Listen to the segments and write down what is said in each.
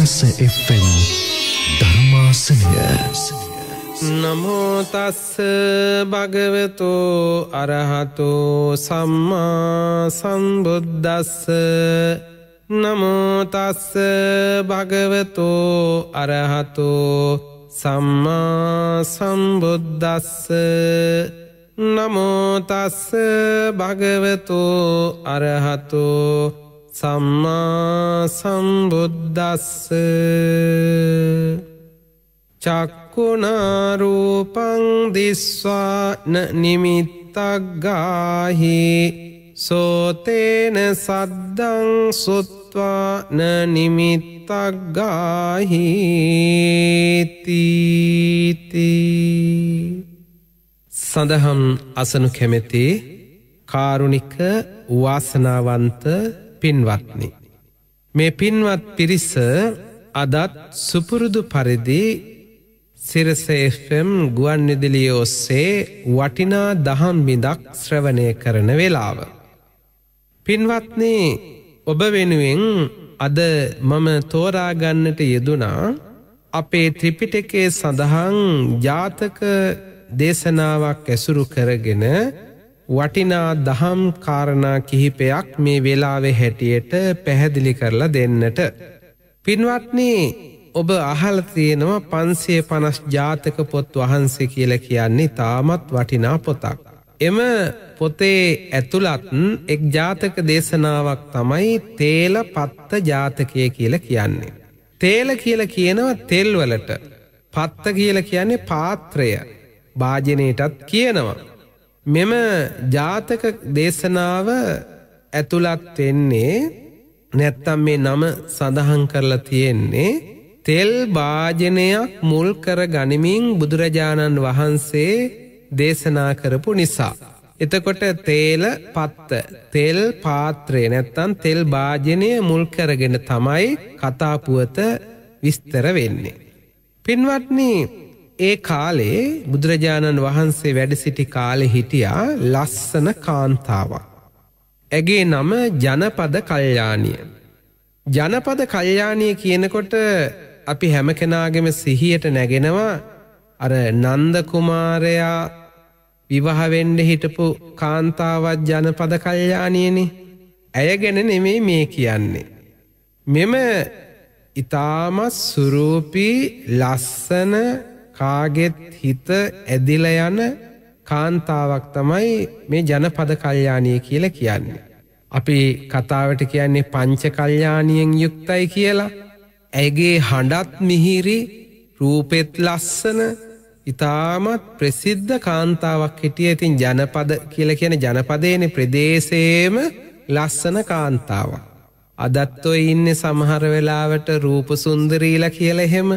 වෙනස එෙන් ධර්මාසනය නමෝතස්ස භගවතු අරහතු සම්මා සම්බුද්ධස්ස නමෝතස්ස භගවතු අරහතු සම්මා සම්බුද්ධස්ස නමෝතස්ස භගවතු අරහතු සම්මා සම්බුද්දස්ස චක්කුණරූපං දිස්වාන නිමිත්තක්ගාහි සෝතේන සද්දං සුත්වාන නිමිත්තක්ගාහිතීති සඳහම් අසනු කැමැති කාරුණික වාසනාවන්ත පින්වත්නි. මේ පින්වත් පිරිස අදත් සුපුරුදු පරිදි සිරසFම් ගුවන් නිදිලිය ඔස්සේ වටිනා දහම් බිඳක් ශ්‍රවණය කරන වෙලාව. පින්වත්නේ ඔබ වෙනුවෙන් අද මම තෝරාගන්නට යෙදුනා අපේ ත්‍රිපිටකේ සඳහන් ජාතක දේශනාවක් ඇසුරු කරගෙන වටිනා දහම් කාරණා කිහිපයක් මේ වෙලාවෙ හැටියට පැහැදිලි කරලා දෙන්නට. පින්වත්නේ ඔබ අහල තියෙනවා පන්සේ පනස් ජාතක පොත් වහන්සේ කියල කියන්නේ තාමත් වටිනා පොතක්. එම පොතේ ඇතුළත් එක් ජාතක දේශනාවක් තමයි තේල පත්ත ජාතකය කියල කියන්නේ. තේල කියල කියනවා තෙල්වලට පත්ත කියල කියන්නේ පාත්‍රය භාජනයටත් කියනවා. මෙම ජාතක දේශනාව ඇතුළත් වෙන්නේ නැත්තම් මේ නම සඳහන් කරලා තියෙන්නේ තෙල් භාජනයක් මුල් කර ගනිමින් බුදුරජාණන් වහන්සේ දේශනා කරපු නිසා. එතකොට තේල පත්ත තෙල් පාත්‍රය නැත්තන් තෙල් භාජනය මුල් කරගෙන තමයි කතාපුවත විස්තර වෙන්නේ. පින්වත්නී ඒ කාලේ බුදුරජාණන් වහන්සේ වැඩසිටි කාලෙ හිටියා ලස්සන කාන්තාවක්. ඇගේ නම ජනපද කල්්‍යානිය. ජනපද කල්්‍යානය කියනකොට අපි හැම කෙනාගෙම සිහියට නැගෙනවා අර නන්දකුමාරයා විවහවෙන්ඩ හිටපු කාන්තාවත් ජනපද කල්්‍යානයනෙ ඇය ගැන නෙමේ මේ කියන්නේ. මෙම ඉතාමත් සුරූපී ලස්සන කාගෙත් හිත ඇදිල යන කාන්තාවක් තමයි මේ ජනපද කල්යාණය කියල කියන්න. අපි කතාවට කියන්නේ පංච කල්යාණියෙන් යුක්තයි කියලා. ඇගේ හඬත් මිහිරි රූපෙත් ලස්සන ඉතාමත් ප්‍රසිද්ධ කාන්තාවක් හිටිය ඉතින් ජනපද කියල කියන ජනපදයන ප්‍රදේශේම ලස්සන කාන්තාවක්. අදත්ව ඉන්න සමහර වෙලාවට රූප සුන්දරීල කියල එහෙම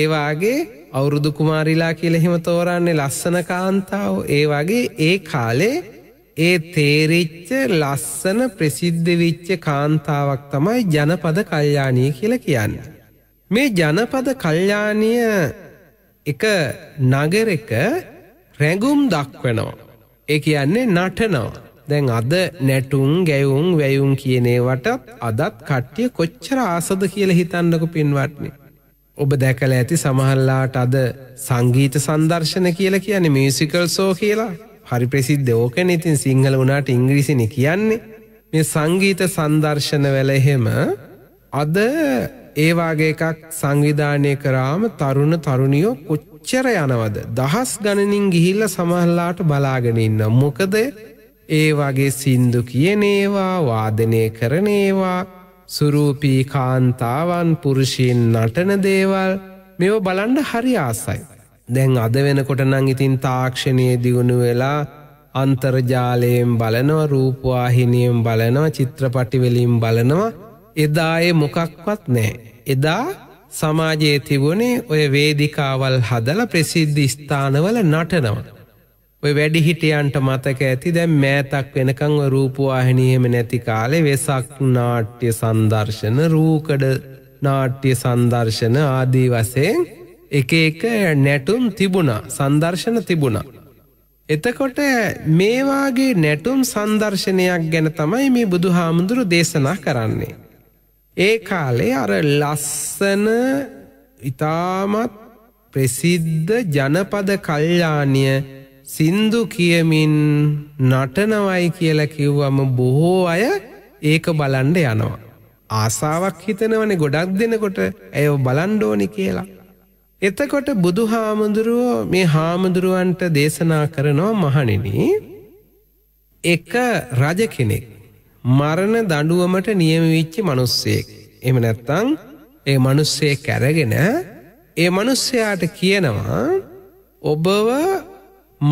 ඒවාගේ අවුරුදු කුමාරිලා කියලෙහෙම තෝරන්නේ ලස්සන කාන්තාව ඒවාගේ ඒ කාලේ ඒ තේරිච්ච ලස්සන ප්‍රසිද්ධ විච්ච කාන්තාවක් තමයි ජනපද කල්්‍යානී කියල කියන්න. මේ ජනපද කල්්‍යානය එක නගරක රැගුම් දක්වනවා. ඒ කියන්නේ නටනවා. දැන් අද නැටුම් ගැවුම් වැයුම් කියනේවටත් අදත් කට්ටිය කොච්චර ආසද කියල හිතන්නක පින්වටනේ. ඔබ දැකල ඇති සමහල්ලාට අද සංගීත සංදර්ශන කියලා කියන මියසිකල් සෝ කියලා හරි ප්‍රසිද්ධ ඕකන ඉතින් සිංහල වනාට ඉංග්‍රිසිනි කියන්නේ මේ සංගීත සංදර්ශන වැල එහෙම අද ඒවාගේ එකක් සංවිධානය කරාම තරුණ තරුණියෝ කොච්චර යනවද දහස් ගණනින් ගිහිල්ල සමහල්ලාට බලාගෙනඉන්න මොකද ඒ වගේ සින්දු කියන ඒවා වාදනය කරනේවා සුරූපී කාන්තාවන් පුරුෂයෙන් නටන දේවල් මෙෝ බලන්ඩ හරි ආසයි. දැන් අද වෙනකොට නං ඉතින් තාක්ෂණය දියුණු වෙලා අන්තර්ජාලයෙන් බලනව රූපවාහිනියම් බලනව චිත්‍රපටිවෙලින් බලනවා එදාය මොකක්වත් නෑ. එදා සමාජයේ තිබුණේ ඔය වේදිකාවල් හදල ප්‍රසිද්ධ ස්ථානවල නටනවට. ඔය වැඩිහිටියන්ට මතක ඇති දැන් මෑතක් වෙනකංව රූපවාහිනියම නැති කාලෙ වෙසක් නාට්‍ය සංදර්ශන රූකඩ නාට්‍ය සංදර්ශන ආදී වසයෙන් එක එක නැටුම් තිබුණා සංදර්ශන තිබුණා. එතකොට මේවාගේ නැටුම් සංදර්ශනයක් ගැන තමයි මේ බුදු හාමුදුරු දේශනා කරන්නේ. ඒ කාලේ අර ලස්සන ඉතාමත් ප්‍රසිද්ධ ජනපද කල්්‍යානිය සින්දු කියමින් නටනවයි කියල කිව්වම බොහෝ අය ඒක බලන්ඩ යනවා. ආසාවක් හිතනවනේ ගොඩක් දෙනකොට ඇය බලන්ඩෝනි කියලා. එතකොට බුදු හාමුදුරුවෝ මේ හාමුදුරුවන්ට දේශනා කරනවා මහනින එක රජ කෙනෙක් මරණ දඩුවමට නියමවිච්චි මනුස්සයෙක්. එම නැත්තං ඒ මනුස්සේ කැරගෙන ඒ මනුස්සයාට කියනවා ඔබව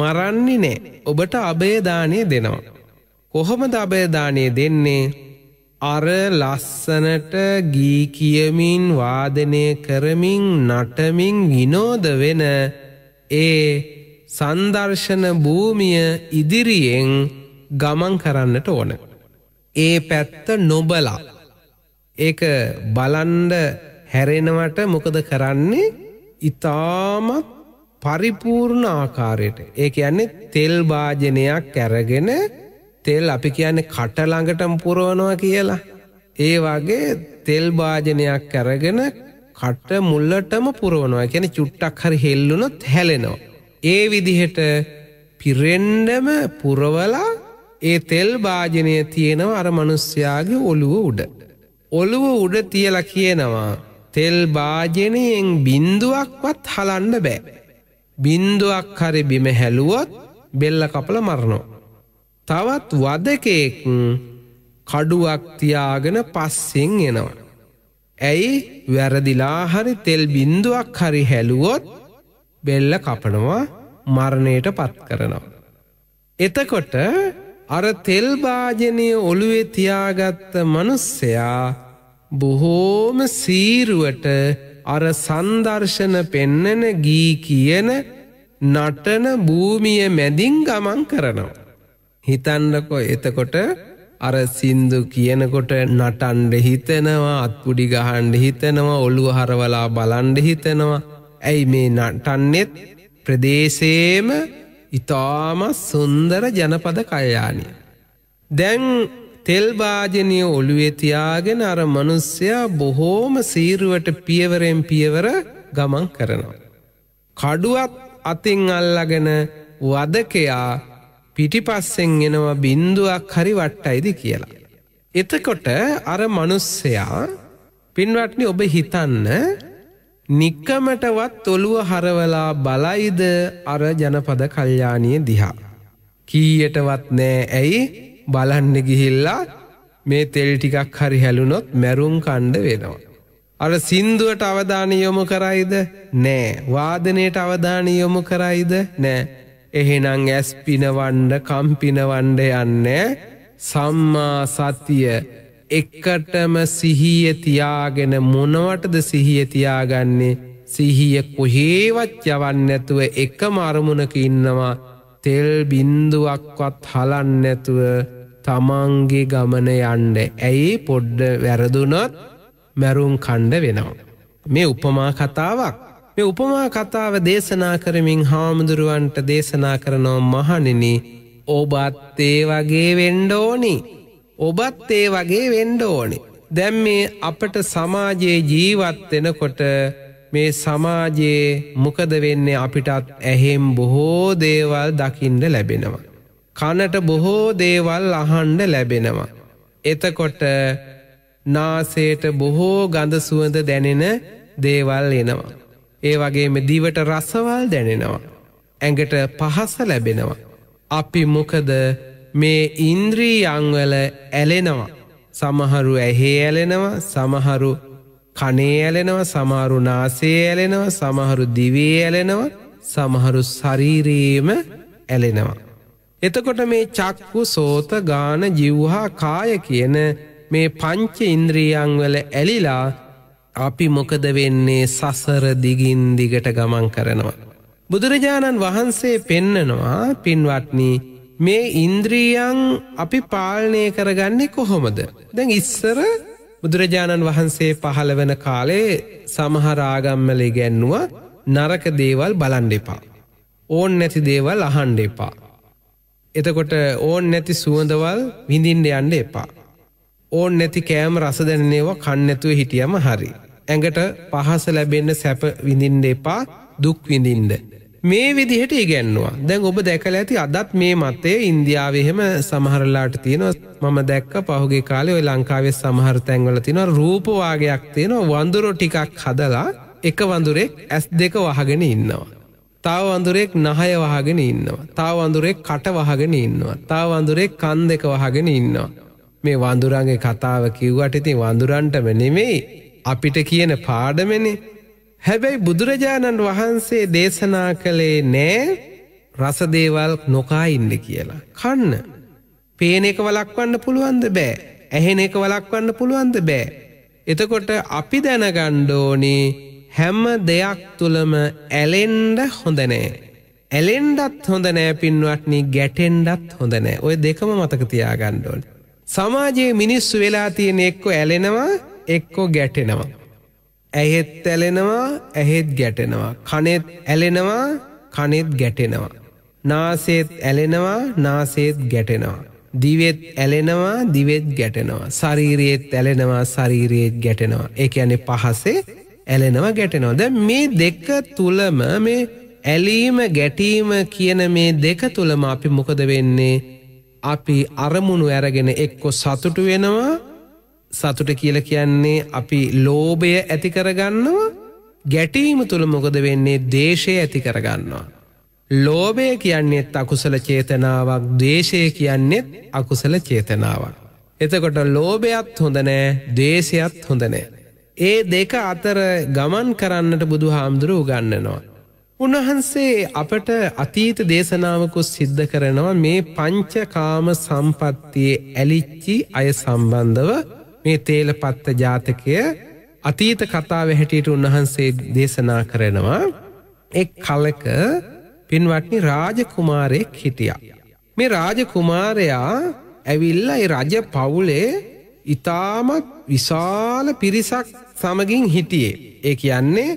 මරන්නේ නෑ ඔබට අභයදානය දෙනවා. කොහොමද අභයදානය දෙන්නේ අර ලස්සනට ගී කියමින් වාදනය කරමින් නටමින් විනෝද වෙන ඒ සංදර්ශන භූමිය ඉදිරියෙන් ගමන් කරන්නට ඕන. ඒ පැත්ත නොබලා. ඒක බලන්ඩ හැරෙනවට මොකද කරන්නේ ඉතාමත් පරිපූර්ණ ආකාරයට ඒ කියන්නේ තෙල් භාජනයක් ඇරගෙන තෙල් අපි කියන්නේ කටළඟටම පුරවනවා කියලා. ඒ වගේ තෙල් භාජනයක් ඇරගෙන කට මුල්ලටම පුරවනවා කියන චුට්ටක් හරි හෙල්ලුනොත් හැලෙනවා. ඒ විදිහට පිරෙන්ඩම පුරවලා ඒ තෙල් භාජනය තියෙනවා අර මනුස්්‍යයාගේ ඔළුව උඩ. ඔළුව උඩ තියලා කියනවා තෙල් භාජනයෙන් බින්දුවක්වත් හලන්න බෑ. බින්දුවක් හරි බිම හැලුවොත් බෙල්ල කපල මරණෝ. තවත් වදකෙක් කඩුවක් තියාගෙන පස්සෙන් එනවා. ඇයි වැරදිලා හරි තෙල් බින්දුවක් හරි හැලුවොත් බෙල්ල කපනවා මරණයට පත් කරනවා. එතකොට අර තෙල් භාජනය ඔළුවේ තියාගත්ත මනුස්සයා බොහෝම සීරුවට අර සංදර්ශන පෙන්නන ගී කියන නටන භූමිය මැදින් ගමන් කරනවා. හිතන්නකො එතකොට අර සින්දු කියනකොට නටන්ඩ හිතෙනවා අත්පුඩි ගහන්ඩ හිතෙනවා ඔළුව හරවලා බලන්ඩ හිතෙනවා ඇයි මේ නටන්නෙත් ප්‍රදේශේම ඉතාමත් සුන්දර ජනපද කල්යානිය. දැන් තෙල් භාජනය ඔළුවේ තියාගෙන අර මනුස්සයා බොහෝම සීරුවට පියවරෙන් පියවර ගමන් කරනවා. කඩුවත් අතින් අල්ලගෙන වදකයා පිටිපස්සෙන් එනවා බින්දුවක් හරි වට්ටයිද කියලා. එතකොට අර මනුස්සයා පින්වටනි ඔබ හිතන්න නික්කමටවත් ඔළුව හරවලා බලයිද අර ජනපද කල්්‍යානය දිහා. කීයටවත් නෑ ඇයි බලන්න ගිහිල්ලා මේ තෙල් ටිකක් හරි හැලුනොත් මැරුම් කණ්ඩ වෙනවා. අර සින්දුවට අවධාන යොමු කරයිද නෑ වාදනයට අවධාන යොමු කරයිද නෑ එහෙනං ඇස් පිනවන්ඩ කම්පිනවන්ඩ යන්න සම්මා සතිය එක්කටම සිහිය තියාගෙන මොනවටද සිහිය තියාගන්නේ සිහිය කොහේවත් යවන්නැතුව එක මරමුණක ඉන්නවා තෙල් බින්දුවක්වත් හලන්නැතුව තමන්ගේ ගමන යන්ඩ ඇයි පොඩ්ඩ වැරදුනොත් මැරුම් කණ්ඩ වෙනවා. මේ උපමා කතාවක්. මේ උපමා කතාව දේශනා කරමින් හාමුදුරුවන්ට දේශනා කරනෝ මහනිනි ඔබත් ඒ වගේ වෙන්ඩෝනි. ඔබත් ඒ වගේ වෙන්ඩ ඕනි. දැම් මේ අපට සමාජයේ ජීවත් වෙනකොට මේ සමාජයේ මොකද වෙන්නේ අපිටත් ඇහෙම් බොහෝ දේවල් දකිින්ඩ ලැබෙනවා. කනට බොහෝ දේවල් අහන්ඩ ලැබෙනවා. එතකොට නාසේට බොහෝ ගඳ සුවඳ දැනෙන දේවල් එනවා. ඒ වගේම දිවට රසවල් දැනෙනවා. ඇඟට පහස ලැබෙනවා. අපි මොකද මේ ඉන්ද්‍රී අංවල ඇලෙනවා. සමහරු ඇහේ ඇලෙනවා සමහරු කනේ ඇලෙනවා සමහරු නාසේ ඇලෙනවා සමහරු දිවේ ඇලෙනවා සමහරු ශරීරීම ඇලෙනවා. එතකොට මේ චක්කු සෝත ගාන ජිව්හා කාය කියන මේ පංච ඉන්ද්‍රියංවල ඇලිලා අපි මොකද වෙන්නේ සසර දිගින් දිගට ගමන් කරනවා. බුදුරජාණන් වහන්සේ පෙන්නනවා පින්වත්නී මේ ඉන්ද්‍රියන් අපි පාලනය කරගන්නේ කොහොමද. දැන් ඉස්සර බුදුරජාණන් වහන්සේ පහළ වන කාලේ සමහරාගම්මලේ ගැන්නුව නරක දේවල් බලන්ඩ එපා. ඕන් නැති දේවල් අහන්ඩ එපා. එතකොට ඕන් නැති සුවඳවල් විඳින්ඩ යන්ඩ එපා. ඕන් නැති කෑම් රසදැනේවා කන්නැතුව හිටියම හරි. ඇඟට පහස ලැබෙන්න සැප විඳින්ඩ එපා දුක් විඳින්ඩ. මේ විදිහට ඉගැන්නවා දැන් ඔබ දැකල ඇති අදත් මේ මතේ ඉන්දියාවහෙම සමහරලාට තියෙනවා මම දැක්ක පහුගේ කාලය ඔය ලංකාවේ සමහර තැන්වල තිනවා රූපවාගයක් තියෙනවා වඳුරෝ ටිකක් හදලා එක වඳුරෙක් ඇස් දෙක වහගෙන ඉන්නවා. තාව වඳුරෙක් නහය වහගෙන ඉන්නවා. තාව වඳුරෙක් කට වහගෙන ඉන්නවා. තාව වඳුරෙක් කන් දෙක වහගෙන ඉන්නවා. මේ වඳුරන්ගේ කතාව කිව්වට ඉතින් වඳුරන්ටම නෙමෙයි අපිට කියන පාඩමනේ හැබැයි බුදුරජාණන් වහන්සේ දේශනා කළේ නෑ රසදේවල් නොකා ඉන්න කියලා. කන්න. පේන එක වලක්වන්න පුළුවන්ද බෑ. ඇහෙන එක වලක්වන්න පුළුවන්ද බෑ. එතකොට අපි දැනගණ්ඩෝනි හැම දෙයක් තුළම ඇලෙන්ඩ හොඳනෑ. ඇලෙන්ඩත් හොඳනෑ පින්වටනි ගැටෙන්ඩත් හොඳනෑ ඔය දෙකම මතකතියා ගණ්ඩෝන්. සමාජයේ මිනිස්සු වෙලා තියෙන එක්කො ඇලෙනවා එක්කෝ ගැටෙනවා. ඇහෙත් ඇලෙනවා ඇහෙත් ගැටෙනවා. කනෙත් ඇලෙනවා කනෙත් ගැටෙනවා. නාසේත් ඇලෙනවා නාසේත් ගැටෙනවා. දිවෙත් ඇලෙනවා දිවෙත් ගැටෙනවා. ශරීරයේත් ඇලෙනවා ශරීරයේත් ගැටෙනවා. ඒක යනෙ පහසේ ඇලෙනවා ගැටෙනවා. ද මේ දෙක තුළම මේ ඇලීම ගැටීම කියන මේ දෙක තුළම අපි මොකද වෙන්නේ අපි අරමුණු ඇරගෙන එක්කො සතුටු වෙනවා සතුට කියල කියන්නේ අපි ලෝභය ඇති කරගන්නවා ගැටීම තුළ මොකද වෙන්නේ දේශය ඇති කරගන්නවා. ලෝභය කියන්නේත් අකුසල චේතනාවක් දේශය කියන්නේත් අකුසල චේතනාවක්. එතකොට ලෝභයත් හොඳනෑ දේශයත් හොඳනෑ. ඒ දෙක අතර ගමන් කරන්නට බුදු හාමුදුරු උගන්නනවා. උන්වහන්සේ අපට අතීත දේශනාවකු සිද්ධ කරනවා මේ පංචකාම සම්පත්තියේ ඇලිච්චි අය සම්බන්ධව මේ තේලපත්ත ජාතකය අතීත කතාව හැටියට උන්වහන්සේ දේශනා කරනවා එක් කලක පින්වටනි රාජකුමාරයෙක් හිටිය. මේ රාජකුමාරයා ඇවිල්ල රජ පවුලේ ඉතාමත් විශාල පිරිසක් සමගින් හිටියේ. ඒ කියන්නේ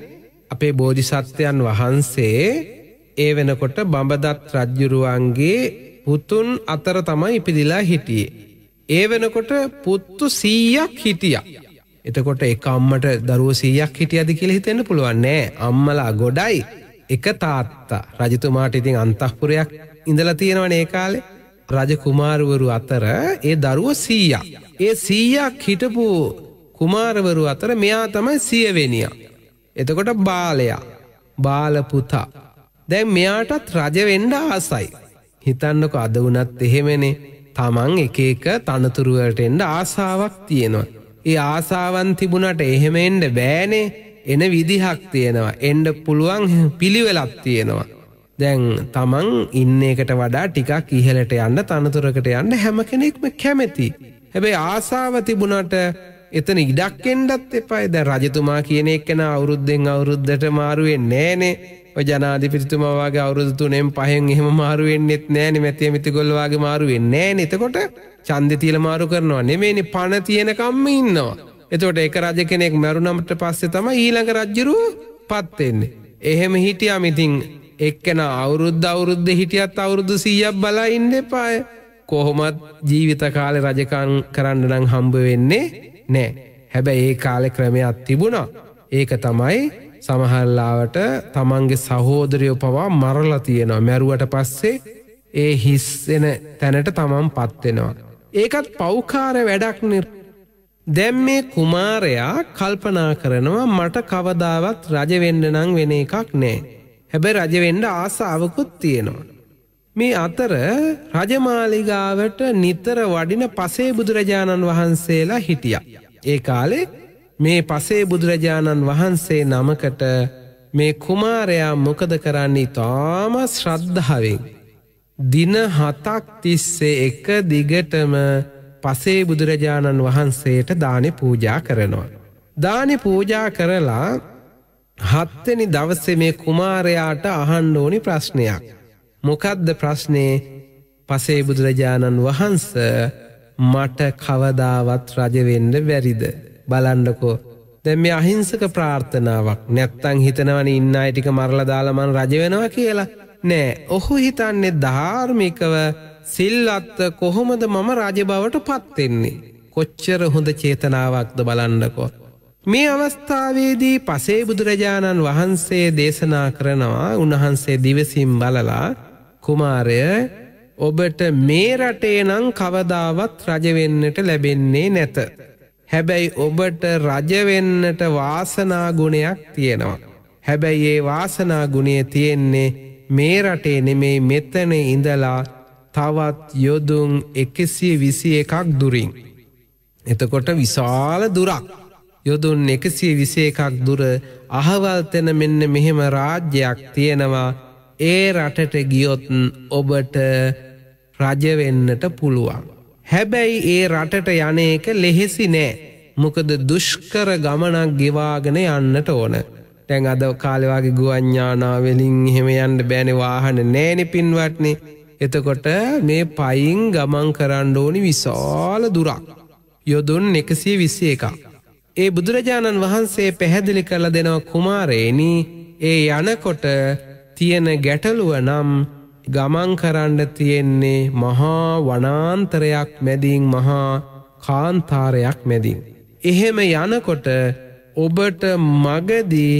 අපේ බෝධිසත්වයන් වහන්සේ ඒ වෙනකොට බඹදත් රජ්ජුරුවන්ගේ පුතුන් අතර තමයි ඉපිදිලා හිටියේ. ඒ වෙනකොට පුත්තු සීයක් හිටිය. එතකොට එක අම්මට දරුව සීයක් හිටියද කියල හිතෙන්න්න පුළුවන් නෑ අම්මලා ගොඩයි එක තාත්තා රජතුමාට ඉතින් අන්තහපුරයක් ඉඳලා තියෙනවන ඒ කාලෙ රජ කුමාරුවරු අතර ඒ දරුව සීයා. ඒ සීයක් හිටපු කුමාරවරු අතර මෙයා තමයි සියවෙනිය. එතකොට බාලයා බාලපුතා. දැන් මෙයාටත් රජවෙන්ඩ ආසයි. හිතන්නක අද වනත් එහෙමනේ තමන් එක එක තනතුරුවට එන්ඩ ආසාාවක් තියෙනවා. ඒ ආසාවන් තිබුණට එහෙමෙන්ඩ බෑනේ එන විදිහක් තියෙනවා එන්ඩ පුළුවන් පිළිවෙලක් තියෙනවා. දැන් තමන් ඉන්න එකට වඩා ටිකක් ඉහලට යන්න තනතුරකට යන්න හැම කෙනෙක්ම කැමැති. හැබැයි ආසාව තිබුණට එතන ඉඩක් එන්ඩත් එපයි ද රජතුමා කියන එක්කෙන අවුරුද්ධෙන් අවුරුද්ධට මාරුවෙන් නෑනේ ජනාධිපතිතුමා වගේ අවුරුදු තුනෙන් පහෙන් එහෙම මාරු වෙන්නෙත් නෑනේ මැතිය මිතිගොල්ල වගේ මාරු වෙන්නේ නෑනේ එතකොට ඡන්දේ තියලා මාරු කරනවා නෙමෙයිනේ පණ තියෙනකම්ම ඉන්නවා එතකොට එක රජ කෙනෙක් මරුණාට පස්සේ තමයි ඊළඟ රජුරුව පත් වෙන්නේ එහෙම හිටියාම ඉතින් එක්කෙන අවුරුද්ද අවුරුද්ද හිටියත් අවුරුදු 100ක් බලා ඉන්න එපාය කොහොමත් ජීවිත කාලේ රජකම් කරන්න නම් හම්බ වෙන්නේ නෑ හැබැයි ඒ කාලේ ක්‍රමයක් තිබුණා ඒක තමයි සමහල්ලාවට තමන්ගේ සහෝදරයෝ පවා මරලා තියෙනවා මැරුවට පස්සේ ඒ හිස්සෙන තැනට තමන් පත්වෙනවා. ඒකත් පෞකාර වැඩක්නි දැම් මේ කුමාරයා කල්පනා කරනවා මට කවදාවත් රජවෙන්න නං වෙන එකක් නෑ. හැබැ රජවෙන්ඩ ආසාාවකුත් තියෙනවා. මේ අතර රජමාලිගාවට නිතර වඩින පසේ බුදුරජාණන් වහන්සේලා හිටිය. ඒ කාලේ මේ පසේ බුදුරජාණන් වහන්සේ නමකට මේ කුමාරයා මොකද කරන්නේ තාම ශ්‍රද්ධාවෙන්. දින හතක් තිස්සේ එක දිගටම පසේ බුදුරජාණන් වහන්සේට දානෙ පූජා කරනවා. දානෙ පූජා කරලා හත්තනි දවස්සේ මේ කුමාරයාට අහන්න ඕනි ප්‍රශ්නයක්. මොකද්ද ප්‍රශ්නේ පසේ බුදුරජාණන් වහන්ස මට කවදාවත් රජවෙන්න වැරිද. බලන්නකෝ. දැ මේ අහිංසක ප්‍රාර්ථනාවක් නැත්තං හිතනවන ඉන්න අයිටික මරලදාලමන් රජවෙනවා කියලා. නෑ ඔහු හිතන්නේ ධාර්මිකව සිල්ලත්ත කොහොමද මම රජබවට පත්වෙෙන්නේ. කොච්චර හොඳ චේතනාවක්ද බලන්නකෝ. මේ අවස්ථාවේදී පසේ බුදුරජාණන් වහන්සේ දේශනා කරනවා උන්වහන්සේ දිවසිම් බලලා කුමාරය ඔබට මේ රටේ නං කවදාවත් රජවෙන්නට ලැබෙන්නේ නැත. හැබැයි ඔබට රජවෙන්නට වාසනා ගුණයක් තියෙනවා. හැබැයි ඒ වාසනා ගුණේ තියෙන්නේ මේ රටේ නෙමේ මෙතන ඉඳලා තවත් යොදුන් එකසිය විසි එකක් දුරින්. එතකොට විශාල දුරක්. යොදුන් එකසිය විසේ එකක් දුර අහවල්තෙන මෙන්න මෙහෙම රාජ්‍යයක් තියෙනවා ඒ රටට ගියොත් ඔබට රජවෙන්නට පුළුවන්. හැබැයි ඒ රටට යන එක ලෙහෙසි නෑ. මොකද දුෂ්කර ගමනක් ගෙවාගෙන යන්නට ඕන. ටැන් අද කාලවාගේ ගුවඥානාවෙලින් හෙම යන්න බෑනෙ වාහන නෑනෙ පින්වටනේ. එතකොට මේ පයින් ගමන් කරන්න ඕනි විශාල දුරක්. යොදුන් එකසිය විස්සේ එකක්. ඒ බුදුරජාණන් වහන්සේ පැහැදිලි කළ දෙනවා කුමාරේනී ඒ යනකොට තියෙන ගැටලුව නම් ගමන් කරන්න තියෙන්නේ මහා වනාන්තරයක් මැදින් මහා කාන්තාරයක් මැදින්. එහෙම යනකොට ඔබට මගදී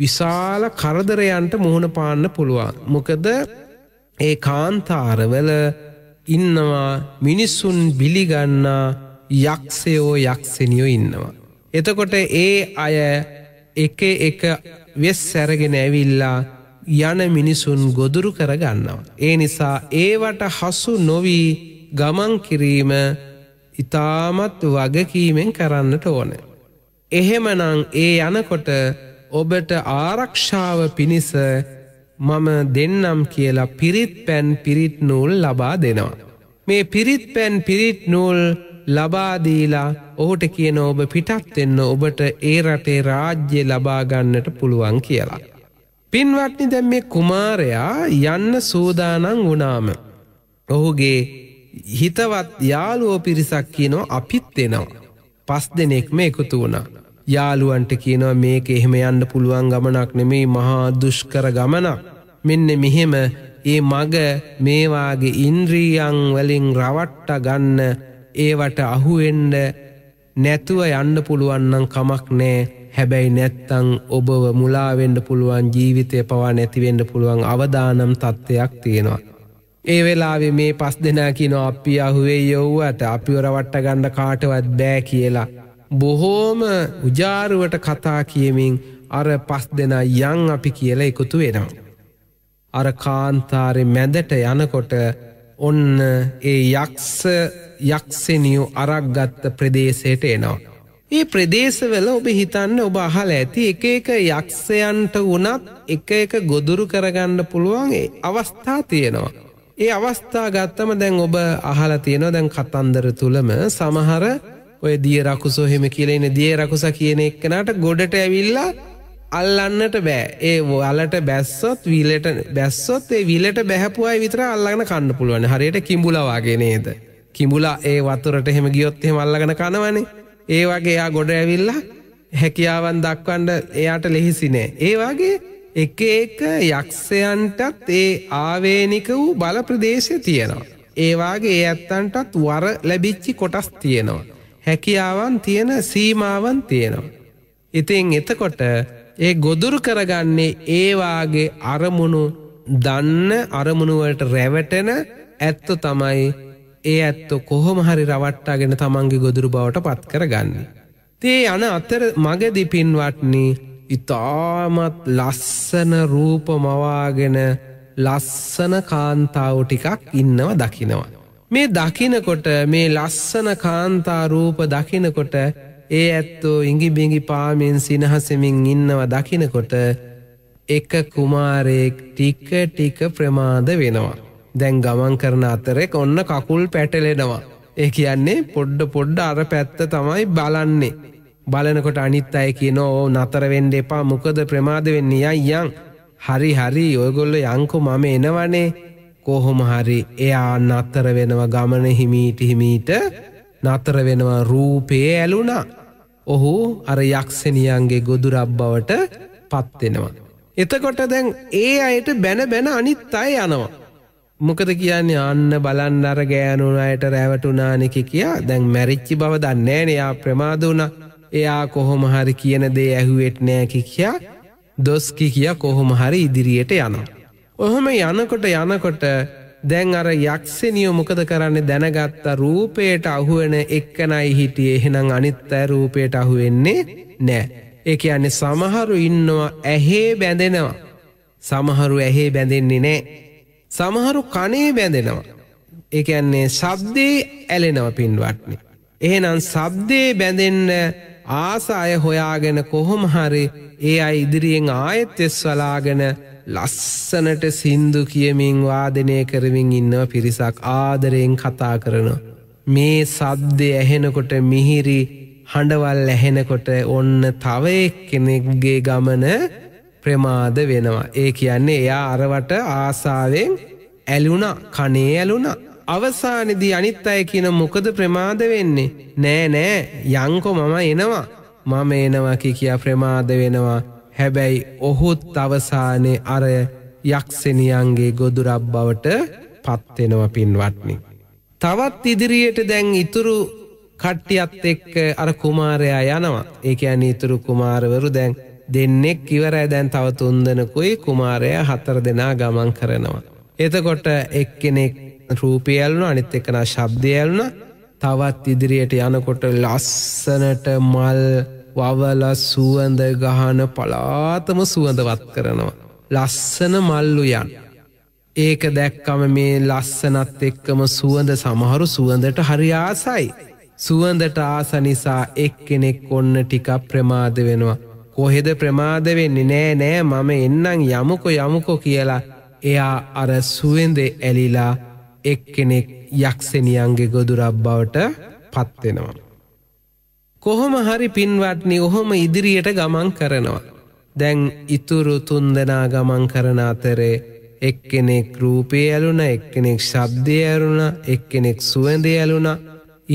විශාල කරදරයන්ට මුහුණ පාන්න පුළුවන්. මොකද ඒ කාන්තාරවල ඉන්නවා මිනිස්සුන් බිලිගන්නා යක්ෂයෝ යක්ෂණියෝ ඉන්නවා. එතකොට ඒ අය එක එක වෙස් සැරගෙන ඇවිල්ලා යන මිනිසුන් ගොදුරු කරගන්නවා. ඒ නිසා ඒවට හසු නොවී ගමන් කිරීම ඉතාමත් වගකීමෙන් කරන්නට ඕන. එහෙමනං ඒ යනකොට ඔබට ආරක්ෂාව පිණිස මම දෙන්නම් කියලා පිරිත් පැන් පිරිත් නූල් ලබා දෙනවා. මේ පිරිත් පැන් පිරිත් නූල් ලබාදීලා ඔහුට කියන ඔබ පිටත් වෙන්න ඔබට ඒ රටේ රාජ්‍ය ලබාගන්නට පුළුවන් කියලා. පින්වත්නි දැම් මේ කුමාරයා යන්න සූදානං වනාම. ඔහුගේ හිතවත් යාලුවෝ පිරිසක් කියනෝ අපිත් එෙනවා. පස් දෙනෙක්ම එකතු වුණා. යාළුවන්ට කියනවා මේක එහෙම යන්න පුළුවන් ගමනක් නෙමේ මහා දුෂ්කර ගමනක්. මෙන්න මෙහෙම ඒ මග මේවාගේ ඉන්ද්‍රීයන් වලින් රවට්ට ගන්න ඒවට අහුවෙන්ඩ නැතුව යන්න පුළුවන්නන් කමක් නෑ හැබැයි නැත්තං ඔබව මුලාවෙන්ඩ පුළුවන් ජීවිතය පවා නැතිවෙන්ඩ පුළුවන් අවදානම් තත්ත්වයක් තියෙනවා. ඒ වෙලාවෙ මේ පස් දෙනා කිනෝ අපි අහුවේ යොව්ව ඇත අපිවරවට්ට ගණ්ඩ කාටවත් බෑ කියලා. බොහෝම උජාරුවට කතා කියමින් අර පස් දෙනා යං අපි කියලා එකුතු වෙනවා. අර කාන්තාරෙ මැදට යනකොට ඔන්න ඒ යක්ෂ යක්ෂෙනියු අරක්ගත්ත ප්‍රදේශයට එනවා. ඒ ප්‍රදේශවල ඔබ හිතන්න ඔබ අහල ඇති එක එක යක්ෂයන්ට වනත් එක එක ගොදුරු කරගන්න පුළුවන් අවස්ථා තියෙනවා. ඒ අවස්ථා ගත්තම දැන් ඔබ අහල තියෙනවා දැන් කතන්දර තුළම සමහර ඔය දිය රකුසෝ හෙම කියලෙන දිය රකුස කියන එක්කනට ගොඩට ඇවිල්ලා අල්ලන්නට බෑ ඒ වලට බැස්සොත් විලට බැස්සොත් ඒ විලට බැහැපුවයි විතර අල්ලගෙන කන්න පුළුවන් හරියට කිඹුලවාගේ නේද. කිඹුලා ඒ වතුරට හෙම ගියොත් හෙම අල්ලගෙන කනවනේ ඒ වගේ එයා ගොඩ ඇවිල්ලා හැකියාවන් දක්වන්ඩ එයාට ලෙහිසිනෑ. ඒවාගේ එක එක යක්ෂයන්ටත් ඒ ආවේනික වූ බල ප්‍රදේශය තියෙනවා. ඒවාගේ ඒ ඇත්තන්ටත් වර ලැබිච්චි කොටස් තියෙනවා. හැකියාවන් තියෙන සීමාවන් තියෙනවා. ඉතින් එතකොට ඒ ගොදුරු කරගන්නේ ඒවාගේ අරමුණු දන්න අරමුණුවට රැවටෙන ඇත්ත තමයි ඒ ඇත්තෝ කොහොම හරි රවට්ටාගෙන තමන්ගේ ගොදුරු බවට පත් කරගන්න. තේ යන අතර මගදි පින්වටන්නේ ඉතාමත් ලස්සන රූප මවාගෙන ලස්සන කාන්තාව ටිකක් ඉන්නව දකිනවා. මේ දකිනකොට මේ ලස්සන කාන්තා රූප දකිනකොට ඒ ඇත්තෝ ඉඟිබිඟි පාමෙන් සිනහසෙමින් ඉන්නව දකිනකොට එක කුමාරයෙක් ටික ටික ප්‍රමාද වෙනවා. දැන් ගමන් කරන අතරෙක් ඔන්න කකුල් පැටලෙනවා. ඒ කියන්නේ පොඩ්ඩ පොඩ්ඩ අර පැත්ත තමයි බලන්නේ. බලනකොට අනිත් අය කියනෝ නතරවෙන්ඩ එපා මොකද ප්‍රමාද වෙන්නේ යයි යං. හරි හරි ඔයගොල්ල යංකු මම එනවනේ කොහොම හරි එයා නත්තර වෙනව ගමන හිමීට හිමීට නතර වෙනවා රූපයේ ඇලුනා. ඔහු අර යක්ෂණියන්ගේ ගොදුරබ්බවට පත්වෙනවා. එතකොට දැන් ඒ අයට බැන බැන අනිත් අය යනවා. මොකද කියන්නේ අන්න බලන්න අර ගෑනුනායට රැවටුනානෙක කියා දැන් මැරිච්චි බව දන්නෑන එයා ප්‍රමාද වුණ එයා කොහොම හරි කියන දේ ඇහුවෙට් නෑකි කියා දොස්කි කියා කොහොම හරි ඉදිරියට යනවා. ඔහොම යනකොට යනකොට දැන් අර යක්ෂනියෝ මොකද කරන්නේ දැනගත්තා රූපයට අහුවන එක්කනයි හිටියේ එහෙනම් අනිත් අය රූපයට අහුවෙන්නේ නෑ. ඒ කියන්නේ සමහරු ඉන්නවා ඇහේ බැඳෙනවා. සමහරු ඇහේ බැඳෙන්නේ නෑ. සමහරු කනේ බැඳෙනවා. එකන්නේ ශබ්දේ ඇලෙනව පින්වටනි. එහෙනම් සබ්දේ බැඳෙන්න ආසාය හොයාගෙන කොහොම හරි ඒ අයි ඉදිරියෙන් ආයත්තෙස් වලාගෙන ලස්සනට සින්දු කියමින් වාදනය කරමින් ඉන්නව පිරිසක් ආදරයෙන් කතා කරනවා. මේ සබ්දය ඇහෙනකොට මිහිරි හඬවල් ඇහෙනකොට ඔන්න තව එක් කෙනෙක්ගේ ගමන ප්‍රමාද වෙනවා. ඒ කියන්නේ එයා අරවට ආසාාවෙන් ඇලුණ කනේ ඇලුණ. අවසානිදී අනිත් අය කියන මොකද ප්‍රමාද වෙන්නේ. නෑ නෑ යංකො මම එනවා. මම එනවකි කියා ප්‍රමාද වෙනවා. හැබැයි ඔහුත් අවසානය අර යක්ෂෙනියන්ගේ ගොදුරක් බවට පත්වෙනව පින්වටනි. තවත් ඉදිරියට දැන් ඉතුරු කට්ටියත් එක්ක අර කුමාරයා යනවා ඒක ඇන ඉතුරු කුමාරවරු දැන් දෙන්නෙක් ඉවරෑ දැන් තව තුන්දනකුයි කුමාරය හතර දෙනා ගමන් කරනවා. එතකොට එක්කෙනෙක් රූපියල්නු අනිත් එකන ශබ්දයල්න තවත් ඉදිරියට යනකොට ලස්සනට මල් වවල සුවඳ ගහන පලාතම සුවඳවත් කරනවා. ලස්සන මල්ලු යන්. ඒක දැක්කම මේ ලස්සනත් එක්කම සුවඳ සමහරු සුවඳට හරි ආසයි. සුවඳට ආස නිසා එක්කෙනෙක් ඔන්න ටිකක් ප්‍රමාද වෙනවා. කොහෙද ප්‍රමාද වෙන්නේ නෑ නෑ මම එන්නම් යමුකො යමුකො කියලා එයා අර සුවෙන්ද ඇලිලා එක්කෙනෙක් යක්ෂෙනියන්ගේ ගොදුරක් බවට පත්වෙනවා. කොහොම හරි පින්වත්නි ඔහොම ඉදිරියට ගමන් කරනවා. දැන් ඉතුරු තුන්දනා ගමන් කරන අතරේ එක්කෙනෙක් රූපය ඇලුන එක්කෙනෙක් ශබ්දය ඇරුණ එක්කෙනෙක් සුවඳ ඇලුණ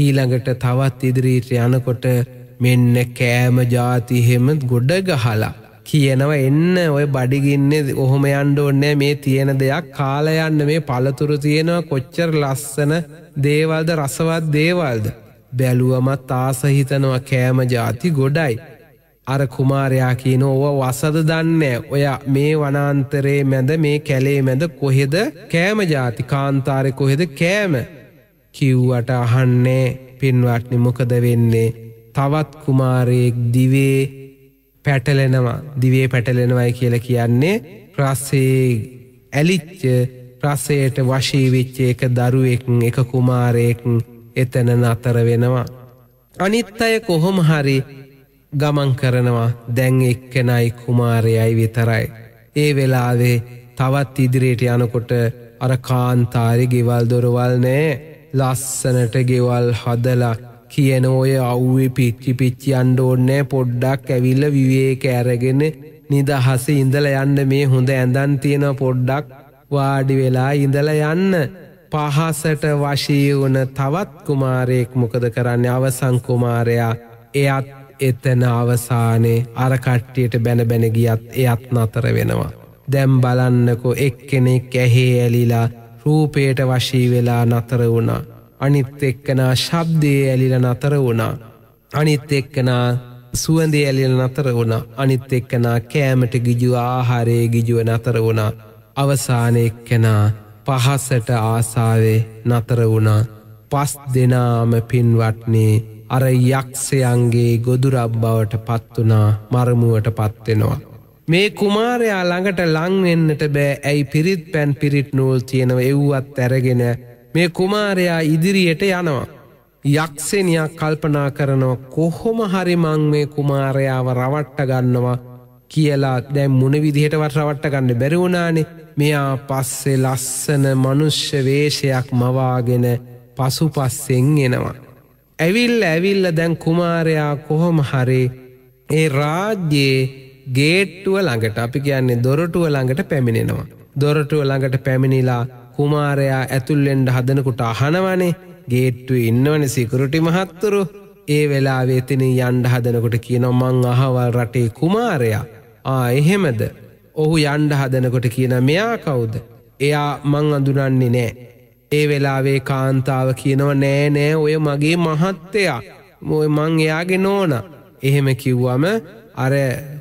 ඊළඟට තවත් ඉදිරීට යනකොට මෙන්න කෑම ජාතිහෙම ගොඩ ගහලා. කියනව එන්න ඔය බඩිගින්නේ ඔහොම යන්ඩ ඔන්නෑ මේ තියෙන දෙයක් කාලයන්න මේ පළතුරු තියෙනවා කොච්චර ලස්සන දේවල්ද රසවත් දේවල්ද. බැලුවමත් ආසහිතනවා කෑම ජාති ගොඩයි. අර කුමාරයා කියන ඕව වසද දන්නේ ඔය මේ වනාන්තරේ මැද මේ කැලේ මැද කොහෙද කෑම ජාති කාන්තාරෙ කොහෙද කෑම කිව්වට අහන්නේ පින්වටනි මොකද වෙන්නේ තවත් කුමාරයෙක් දිවේ පැටලෙනවා දිවේ පැටලෙනවයි කියල කියන්නේ ප්‍රස්සේ ඇලිච්ච ප්‍රසයට වශීවිච්ච එක දරුවෙක් එක කුමාරයෙක් එතන නතර වෙනවා. අනිත් අය කොහොම හරි ගමන් කරනවා දැන් එක්කෙනයි කුමාරයයි විතරයි. ඒ වෙලාවේ තවත් ඉදිරියට යනකොට අර කාන්තාරි ගෙවල් දොරවල් නෑ ලස්සනට ගෙවල් හදලා කියන ඔය අව්වේ පිච්චි පිච්චි අන්ඩෝන්නෑ පොඩ්ඩක් ඇවිල්ල විවේක ඇරගෙන නිදහස ඉඳල යන්න මේ හොඳ ඇඳන් තියෙන පොඩ්ඩක් වාඩි වෙලා ඉඳල යන්න පහසට වශී වන තවත් කුමාරයෙක් මොකද කරන්න අවසංකුමාරයා එයත් එතන අවසානේ අරකට්ටියට බැනබැනගියත් එයත් නතර වෙනවා. දැම් බලන්නකෝ එක්කෙනෙක් ඇහේ ඇලිලා රූපයට වශී වෙලා නතර වුණා. අනිත් එක්කනා ශබ්දයේ ඇලිල නතර වුණා. අනිත් එක්කනා සුවඳේ ඇලිල නතර වුණ අනිත් එක්කනා කෑමට ගිජු ආහාරයේ ගිජුව නතර වුණා. අවසාන එක්කනා පහසට ආසාවේ නතර වුණා. පස් දෙනාම පින්වටනේ අර යක්ෂයන්ගේ ගොදුරක් බවට පත්වනා මරමුවට පත්වෙනවා. මේ කුමාරයා ළඟට ලංවෙන්නට බෑ ඇයි පිරිත් පැන් පිරිට් නූල් තියෙනව එව්වත් ඇරගෙන මේ කුමාරයා ඉදිරියට යනවා. යක්ෂෙනයක් කල්පනා කරනවා කොහොම හරි මං මේ කුමාරයාව රවට්ට ගන්නවා කියලා දැම් මුණ විදිහටවත් රවට්ට ගන්න බැරිවුණානේ මෙයා පස්සේ ලස්සන මනුෂ්‍ය වේශයක් මවාගෙන පසු පස්සෙන් එනවා. ඇවිල් ඇවිල්ල දැන් කුමාරයා කොහොම හරේ ඒ රාජ්‍යයේ ගේට්ටුව ළඟට අපි කියන්නේ දොරටුව ළඟට පැමිණෙනවා. දොරටුව ළඟට පැමිණිලා කුමාරයා ඇතුල්ලෙන්ඩ හදනකුට අහනවනේ ගේට්ටු ඉන්නවන සිකුරුටි මහත්තුරු ඒ වෙලා වෙතින යන්ඩ හදනකොට කියන මං අහවල් රටේ කුමාරයා ආ එහෙමද ඔහු යන්ඩ හදනකොට කියන මෙයා කවුද එයා මං අඳුනන්නේ නෑ ඒ වෙලාවේ කාන්තාව කියනව නෑ නෑ ඔය මගේ මහත්තයා මොය මං එයාගේ නෝන එහෙම කිව්වම අර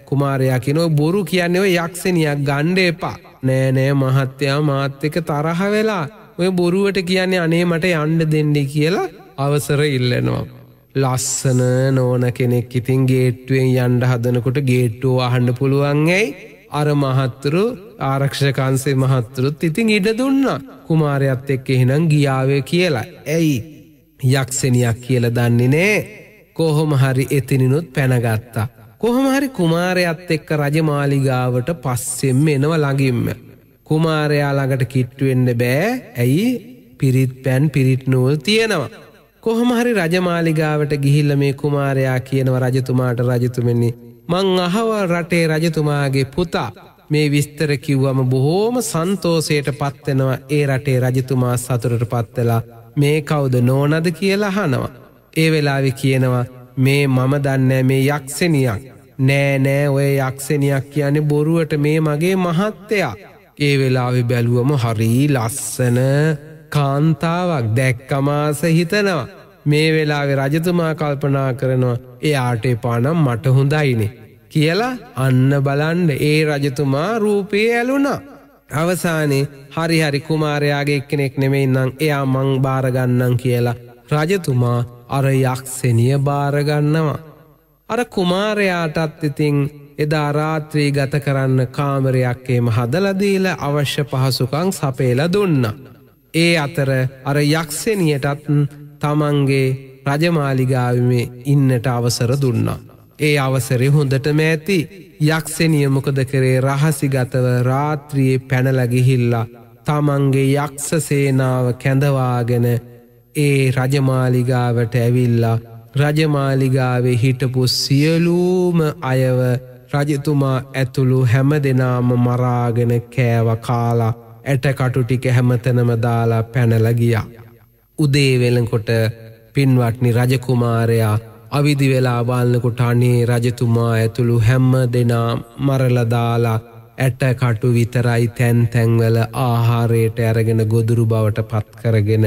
කුමාරයා කියනව බොරු කියන්නේ ඔය යක්ෂණයක් ගණ්ඩ එපා නෑ නෑ මහත්තයා මාත් එක තරහ වෙලා ඔය බොරුවට කියන්නේ අනේ මට යන්න දෙන්නේ කියලා අවසර ඉල්ලනවා. ලස්සන නෝන කෙනෙක් ඉතින් ගේට්ටුවෙන් යන්ඩ හදනකොට ගේට්ටුව අහන්න පුළුවන් ඇයි අර මහත්තුරු ආරක්ෂකන්සේ මහත්තුරුත් ඉතින් ඉඩ දුන්න කුමාරයත් එක්ක එහෙනම් ගියාවේ කියලා ඇයි යක්ෂණයක් කියල දන්නේ නෑ කොහොම හරි එතිනිනුත් පැනගත්තා කොහොමහරි කුමාරයත් එක්ක රජමාලිගාවට පස්සෙම්ම එනව ළඟින්ම. කුමාරයා ළඟට කිට්ටුවෙන්න බෑ ඇයි පිරිත් පැන් පිරිට්නුවල් තියෙනවා. කොහොමහරි රජමාලිගාවට ගිහිල්ල මේ කුමාරයා කියනව රජතුමාට රජතුමෙන්නේ. මං අහව රටේ රජතුමාගේ පුතා. මේ විස්තර කිව්වම බොහෝම සන්තෝසයට පත්වෙනවා ඒ රටේ රජතුමා සතුරට පත්වෙලා මේ කවුද නෝනද කියලා හනවා. ඒ වෙලාවෙ කියනවා මේ මම දන්නෑ මේ යක්ෂණියක් නෑනෑ ඔය යක්ෂණයක් කියන බොරුවට මේ මගේ මහත්තයක් ඒ වෙලාවෙ බැලුවම හරී ලස්සන කාන්තාවක් දැක්කමාස හිතනවා මේ වෙලාවෙ රජතුමා කල්පනා කරනවා එයාට එපානම් මට හොඳයිනේ කියලා අන්න බලන්ඩ ඒ රජතුමා රූපයේ ඇලුනා අවසානේ හරිහරි කුමාරයාගේ එක්කෙනෙක් නෙමෙයි නම් එයා මං බාරගන්නන් කියලා රජතුමා අර යක්ෂෙනිය බාරගන්නවා. අර කුමාරයාටත් ඉතිං එදා රාත්‍රී ගත කරන්න කාමරයක්කේම හදලදීල අවශ්‍ය පහසුකං සපේල දුන්න. ඒ අතර අර යක්ෂෙනියටත් තමන්ගේ රජමාලිගාවිමේ ඉන්නට අවසර දුන්නා. ඒ අවසරෙ හොඳට මෑති යක්ෂෙනියමොකද කරේ රහසිගතව රාත්‍රියයේ පැනලගිහිල්ලා තමන්ගේ යක්ෂ සේනාව කැඳවාගෙන ඒ රජමාලිගාවට ඇවිල්ලා රජමාලිගාවේ හිටපු සියලූම අයව රජතුමා ඇතුළු හැම දෙනාම මරාගෙන කෑව කාලා ඇටකටුටික හැමතනම දාලා පැනලගියා. උදේවෙලකොට පින්වටනි රජකුමාරයා අවිදි වෙලා බාලනකොට අනේ රජතුමා ඇතුළු හැම්ම දෙනා මරලදාලා ඇටකටු විතරයි තැන්තැන්වල ආහාරයට ඇරගෙන ගොදුරු බවට පත්කරගෙන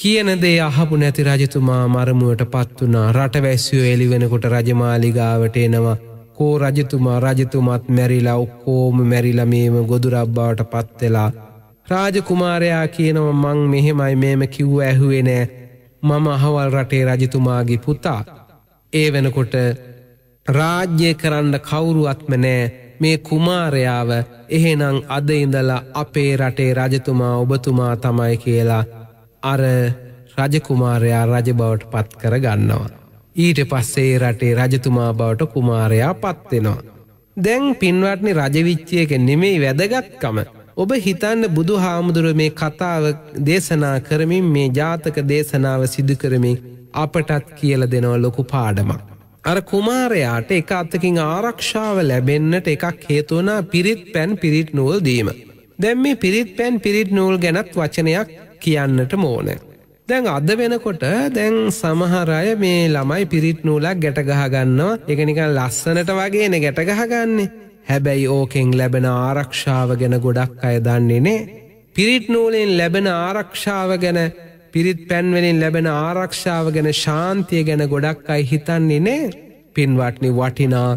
කියනදේ අහපු නැති රජතුමා මරමුවට පත්වනා රටවැස්යෝ එලිවෙනකොට රජමාලිගාවට එනවා කෝ රජතුමා රජතුමත් මැරිලා ඔක්කෝම මැරිලමේම ගොදුරබ්බාට පත්වෙලා. රාජකුමාරයා කියනව මං මෙහෙමයි මේම කිව්ව ඇහුවේ නෑ මම අහවල් රටේ රජතුමාගේ පුතා. ඒ වෙනකොට රාජ්‍යය කරන්න කවුරුවත්ම නෑ මේ කුමාරයාව එහෙනං අදඉඳලා අපේ රටේ රජතුමා ඔබතුමා තමයි කියලා අර රජකුමාරයා රජබවට පත් කර ගන්නවා. ඊට පස්සේ රටේ රජතුමා බවට කුමාරයා පත්වෙනවා. දැන් පින්වටනි රජවිච්චයක නෙමෙයි වැදගත්කම. ඔබ හිතන්න බුදු හාමුදුරුව මේ කතාව දේශනා කරමින් මේ ජාතක දේශනාව සිදුකරමින් අපටත් කියල දෙනව ලොකු පාඩමක්. අර කුමාරයාට එක අත්තකින් ආරක්ෂාව ලැබෙන්න්නට එකක් හේතුවනා පිරිත් පැන් පිරිත් නූල් දීම. දැම් මේ පිරිත් පැන් පිරිත් නූල් ගැනත් වචනයක් කියන්නට මෝනෑ. දැන් අද වෙනකොට දැන් සමහරය මේ ළමයි පිරිත් නූලක් ගැටගහගන්නවා එකනිකන් ලස්සනට වගේන ගැටගහගන්නේ හැබැයි ඕකෙන් ලැබෙන ආරක්ෂාව ගැන ගොඩක් අය දන්නේනේ පිරිත් නූලෙන් ලැබෙන ආරක්ෂාව ගැන පිරිත් පැන්වලින් ලැබෙන ආරක්ෂාව ගැන ශාන්තිය ගැන ගොඩක් අයි හිතන්නේ නේ පින්වටනි වටිනා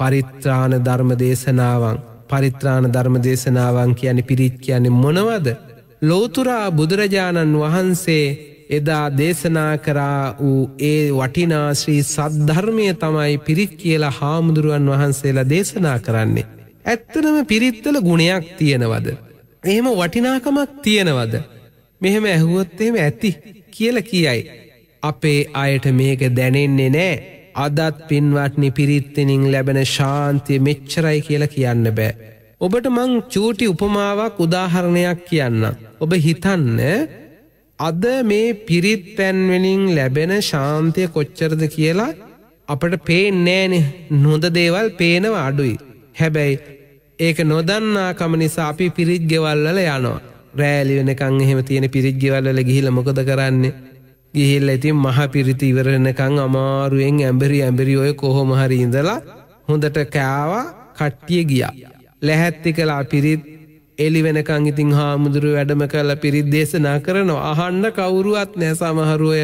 පරිත්‍රාණ ධර්ම දේශනාවන් පරිත්‍රාණ ධර්ම දේශනාවන් කියන්නේ පිරිත් කියන්නේ මොනවද ලෝතුරා බුදුරජාණන් වහන්සේ එදා දේශනා කරා වූ ඒ වටිනාශ්‍රී සද්ධර්මය තමයි පිරිත් කියලා හාමුදුරුවන් වහන්සේලා දේශනා කරන්නේ. ඇත්තනම පිරිත්තල ගුණයක් තියෙනවද. එහෙම වටිනාකමක් තියෙනවද. මෙහෙම ඇහුවොත් එහෙම ඇති කියල කියයි. අපේ අයට මේක දැනෙන්නේ නෑ. අදත් පින්වත්නි පිරිත්තෙනින් ලැබෙන ශාන්තිය මෙච්චරයි කියලා කියන්න බෑ. ඔබට මං චූටි උපමාවක් උදාහරණයක් කියන්න. ඔබ හිතන්න අද මේ පිරිත් පැන්වෙනින් ලැබෙන ශාන්තය කොච්චරද කියලා අපට පේෙන් නෑනෙ නොද දේවල් පේනව අඩුයි. හැබැයි ඒක නොදන්නාකම නිසා අපි පිරිත් ගෙවල්වල යනවා. රෑලි වෙනකං එහෙම තියෙන පිරිත් ගෙවල්වල ගිහිල මොකද කරන්නේ. ගිහිල්ල ඉතින් මහ පිරිති ඉවරණකං අමාරුවෙන් ඇඹරි ඇඹරි ඔය කොහොමහරි ඉඳලා හොඳට කෑවා කට්ටිය ගියා. ලැහැත්ති කලා පිරිත් එලි වෙනකං ඉතිං හාමුදුරු වැඩම කල පිරිත් දේශනා කරනවා අහන්න කවුරුවත් නෑ සමහරුවය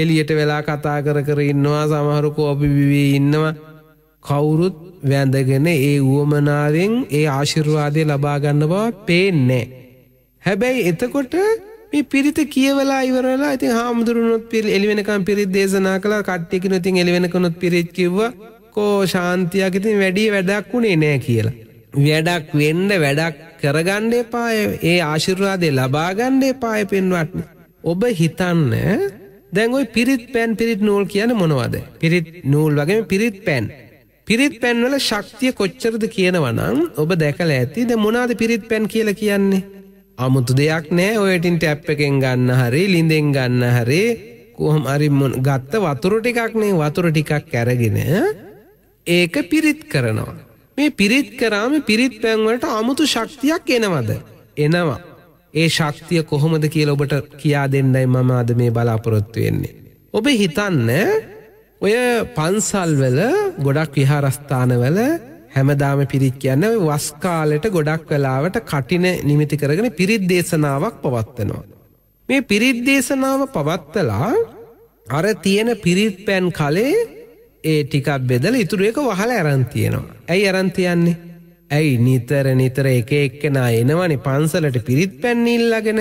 එලියට වෙලා කතා කර කර ඉන්නවා සමහරු කෝපිවිවී ඉන්නවා කවුරුත් වැඳගෙන ඒ වුවමනාවෙන් ඒ ආශිර්වාදය ලබාගන්න බව පේන්නේ. හැබැයි එතකොට මේ පිරිත කියවලා ඉවරලා ඉතින් හාමුදුරුවනොත් පිරි එලිවෙනකම් පිරිත් දේශනා කළ කට්ටියක නොතින් එලිවෙනකනොත් පිරිත් කිව්ව කෝ ශාන්තියක් ඉතින් වැඩි වැඩක් වුණේ නෑ කියලා. වැඩක් වෙන්න වැඩක් කරගණ්ඩ එපාය ඒ ආශිර්වාදය ලබාගණ්ඩ එපාය පෙන්වටන. ඔබ හිතන්න දැන්ගොයි පිරිත් පැන් පිරිත් නූල් කියන මොනවද. පිරිත් නූල් වගේ පිරිත් පැන්. පිරිත් පැන්වල ශක්තිය කොච්චරද කියනවනම් ඔබ දැකල ඇති ද මොනාද පිරිත් පැන් කියල කියන්නේ. අමුතු දෙයක් නෑ ඔයටින් ටැප් එකෙන් ගන්න හරි ලිඳෙන් ගන්න හරි කොහම අරි ගත්ත වතුර ටිකක් නේ වතුර ටිකක් කැරගෙන ඒක පිරිත් කරනවා. මේ පිරිත් කරාම පිරිත් පැන්වලට අමුතු ශක්තියක් එනවද. එනවා. ඒ ශක්තිය කොහොමද කියල ඔබට කියා දෙන්නයි මම අද මේ බලාපොරොත්තු වෙන්නේ. ඔබ හිතන්න ඔය පන්සල්වල ගොඩක් විහාරස්ථානවල හැමදාම පිරිත් කියන්න වස්කාලට ගොඩක් වෙලාවට කටින නිමිති කරගෙන පිරිත් දේශනාවක් පවත්වනවා. මේ පිරිත් දේශනාව පවත්තලා අර තියෙන පිරිත් පැන් කලේ ඒ ටිකක් බෙදල ඉතුරු එක වහල ඇරන්තියනවා. ඇයි අරන්තියන්නේ. ඇයි නිතර නිතර එක එක්කෙනා එනවනි පන්සලට පිරිත් පැන්නේල්ලගෙන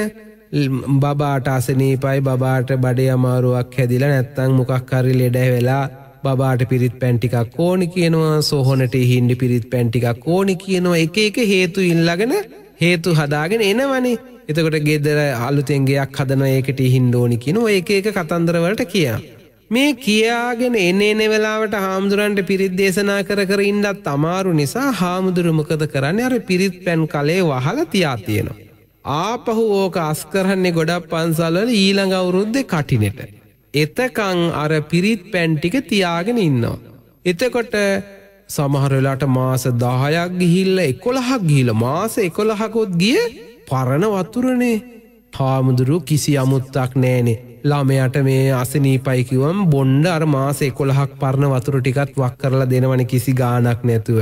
බබාට අසනීපයි බාට බඩේ අමාරුවක් හැදිලා නැත්තං මොකක්කරි ලෙඩ වෙලා බාට පිරිත් පැන්ටිකක් ඕනි කියනවා සොහොනට හින්ඩි පිරිත් පැන්ටිකක් ඕනි කියනවා එක එක හේතු ඉල්ලගෙන හේතු හදාගෙන එනවනේ එතකොට ගෙදර අලුතෙන්ගේයක් හදන ඒකට හින්ඩෝනි කියනවා ඒ එක කතන්දරවලට කියා. මේ කියාගෙන එන්නේ නෙවෙලාවට හාමුදුරන්ට පිරිත් දේශනා කර කර ඉන්නත් අමාරු නිසා හාමුදුරුමකද කරන්න අර පිරිත් පැන් කලේ වහල තියා තියෙනවා. ආපහු ඕක අස්කරන්නේ ගොඩක් පන්සල්වල ඊළඟ අවුරුද්දේ කටිනෙට. එතකං අර පිරිත් පැන් ටික තියාගෙන ඉන්නවා. එතකොට සමහරලාට මාස දහයක් ගිහිල්ල එකොළහක් ගිහිල මාස එකොළහකොත් ගිය පරණ වතුරනේ හාමුදුරු කිසි අමුත්තක් නෑනේ ළමයට මේ අසනීපයිකිවම් බොන්්ඩ අර මාස එකොළහක් පරණ වතුර ටිකත් වක් කරලා දෙනවන කිසි ගානක් නැතුව.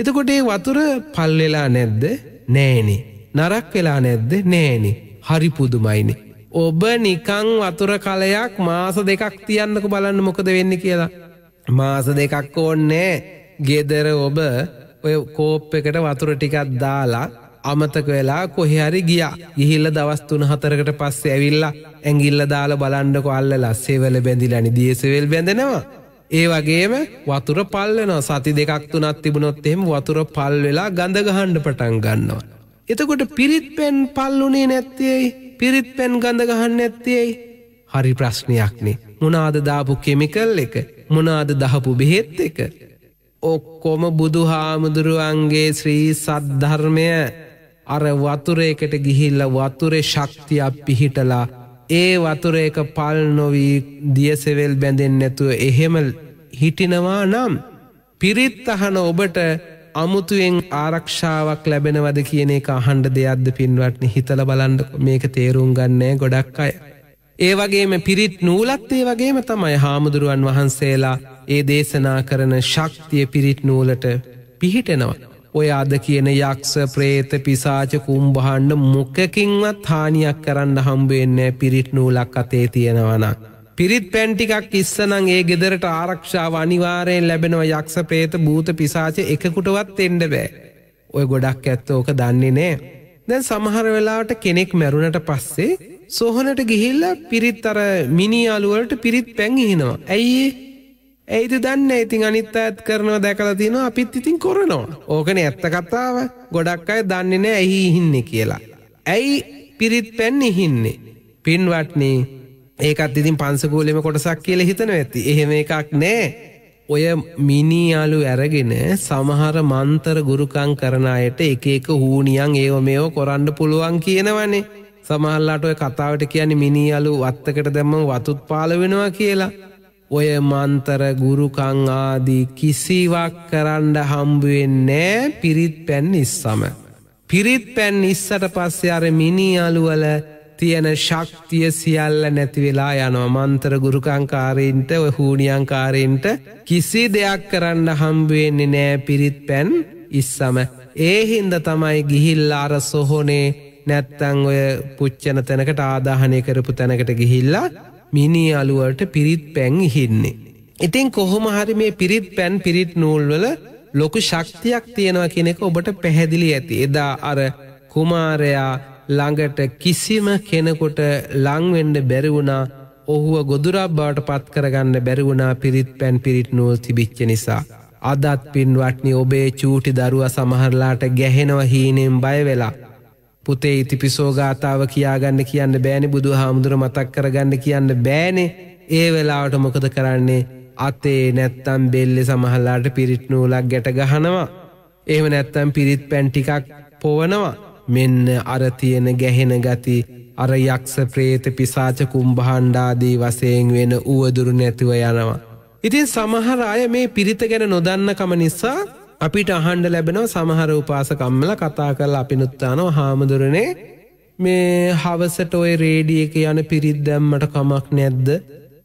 එතකොටේ වතුර පල්වෙලා නැද්ද නෑනේ. නරක් වෙලා නැද්ද නෑනේ හරි පුදුමයිනේ. ඔබ නිකං වතුර කලයක් මාස දෙකක් තියන්නක බලන්න මොකද වෙන්න කියලා. මාස දෙකක් ඕන්නෑ ගෙදර ඔබ ඔය කෝප් එකට වතුර ටිකත් දාලා අමතක වෙලා කොහෙහරි ගියා ගිහිල්ල දවස්තුන හතරකට පස්සේ ඇවිල්ලා ඇගිල්ල දාල බලන්ඩකො අල්ලලා සෙවල බැඳිලනි දියසවෙල් බැඳෙනවා. ඒ වගේම වතුර පල්ලන සති දෙකක් තුනත් තිබුණොත් එහෙම වතුර පල් වෙලා ගඳගහන්ඩ පටන් ගන්නවා. එතකොට පිරිත් පැන් පල්ලුනේ නැත්තේයි පිරිත් පැන් ගඳගහන්න ඇත්තේයි. හරි ප්‍රශ්නයක්නේ මොනාද දාපු කෙමිකල් එක මොනාද දහපු බෙහෙත් එක. ඔක්කොම බුදු හාමුදුරුවන්ගේ ශ්‍රී සද්ධර්මය අර වතුරේකට ගිහිල්ල වතුරේ ශක්තියක් පිහිටලා ඒ වතුරේක පල් නොවී දියසෙවල් බැඳෙන් නැතුව එහෙම හිටිනවා නම් පිරිත් අහන ඔබට අමුතුවෙන් ආරක්ෂාවක් ලැබෙනවද කියන එක අහන්ඩ දෙයක්ද පින්වටන හිතල බලන්ඩ මේක තේරුම් ගන්නේ ගොඩක් අය. ඒ වගේම පිරිත් නූලත්තේ වගේම තමයි හාමුදුරුවන් වහන්සේලා ඒ දේශනා කරන ශක්තිය පිරිත් නූලට පිහිටෙනවා. ඔය අද කියන යක්ෂ ප්‍රේත පිසාච කුම්බහන්ඩ මොකකින්වත් හානියක් කරන්න හම්බුවෙන්න පිරිට් නූලක් අතේ තියෙනවන. පිරිත් පැන්ටිකක් ඉස්සනං ඒ ගෙදරට ආරක්ෂාව අනිවාරයෙන් ලැබෙනව යක්ෂ ප්‍රේත භූත පිසාච එකකුටවත් එන්ඩ බෑ. ඔය ගොඩක් ඇත්ත ඕක දන්නේ නෑ. දැන් සමහර වෙලාට කෙනෙක් මැරුණට පස්සේ සොහනට ගිහිල්ල පිරිත් අර මිනි අලුවලට පිරිත් පැංගිහිනවා. ඇයිඒ ඇයිද දන්න ඉතින් අනිත් ඇත් කරනවා දැකලා තියෙනවා අපිත් ඉතින් කොරනවා ඕකන ඇත්ත කතාව ගොඩක් අය දන්නේ නෑ ඇහි ඉහින්නේ කියලා. ඇයි පිරිත් පැන් ඉහින්නේ. පින්වටනේ ඒකත් ඉතින් පන්සකූලෙම කොටසක් කියල හිතන ඇති එහෙම එකක් නෑ. ඔය මිනිියලු ඇරගෙන සමහර මන්තර ගුරුකං කරන අයට එක එක හූනියන් ඒව මෙෝ කොරන්න පුළුවන් කියනවනේ. සමහල්ලාට ඔය කතාවට කියන්නේ මිනිියලු වත්තකට දැම්ම වතුත් පාල වෙනවා කියලා. ඔය මන්තර ගුරුකං ආදී කිසිවක් කරන්න හම්බුවෙන්නේ පිරිත් පැන් ඉස්සම. පිරිත් පැන් ඉස්සට පස්සේ අර මිනි අලුවල තියෙන ශක්තිය සියල්ල නැතිවෙලා යනවා මන්තර ගුරුකංකාරීන්ට ඔය හූනියංකාරීන්ට කිසි දෙයක් කරන්න හම්බුවෙන්නේ නෑ පිරිත් පැන් ඉස්සම. ඒ හින්ද තමයි ගිහිල්ලා අර සොහොනේ නැත්තං ඔය පුච්චන තැනකට ආදාහනය කරපු තැනකට ගිහිල්ලා මිනි අලුවට පිරිත් පැන් ඉහින්නේ. ඉතින් කොහොම හරි මේ පිරිත් පැන් පිරිත් නූල්වල ලොකු ශක්තියක් තියෙනවා කෙනෙක ඔබට පැහැදිලි ඇති. එදා අර කුමාරයා ළඟට කිසිම කෙනෙකුට ලංවෙන්ඩ බැරිවුණා ඔහුව ගොදුරක් බවට පත් කරගන්න බැරිවුණා පිරිත් පැන් පිරිත් නූල් තිබිච්ච නිසා. අදත් පින්වටනි ඔබේ චූටි දරුව සමහරලාට ගැහෙනව හීනෙන් බයවෙලා. පුතේ ඉතිපිසෝ ගාථාව කියාගන්න කියන්න බෑනි බුදු හාමුදුර මතක් කරගන්න කියන්න බෑනේ ඒ වෙලාවට මොකද කරන්නේ අතේ නැත්තම් බෙල්ලෙ සමහල්ලාට පිරිට් නූලක් ගැට ගහනවා. එහෙම නැත්තම් පිරිත් පැන්ටිකක් පොවනවා මෙන්න අරතියෙන ගැහෙන ගති අර යක්ෂ ප්‍රේත පිසාච කුම්භහන්්ඩාදී වසයෙන් වෙන වුවදුරු නැතිව යනවා. ඉතින් සමහර අය මේ පිරිත ගැන නොදන්නකම නිසා අපිට අහන්ඩ ලැබෙනව සමහර උපාසකම්මල කතා කරල අපි නුත්තානෝ හාමුදුරනේ මේ හවසට ඔය රේඩිය එක යන පිරිද්දැම්මට කමක් නැද්ද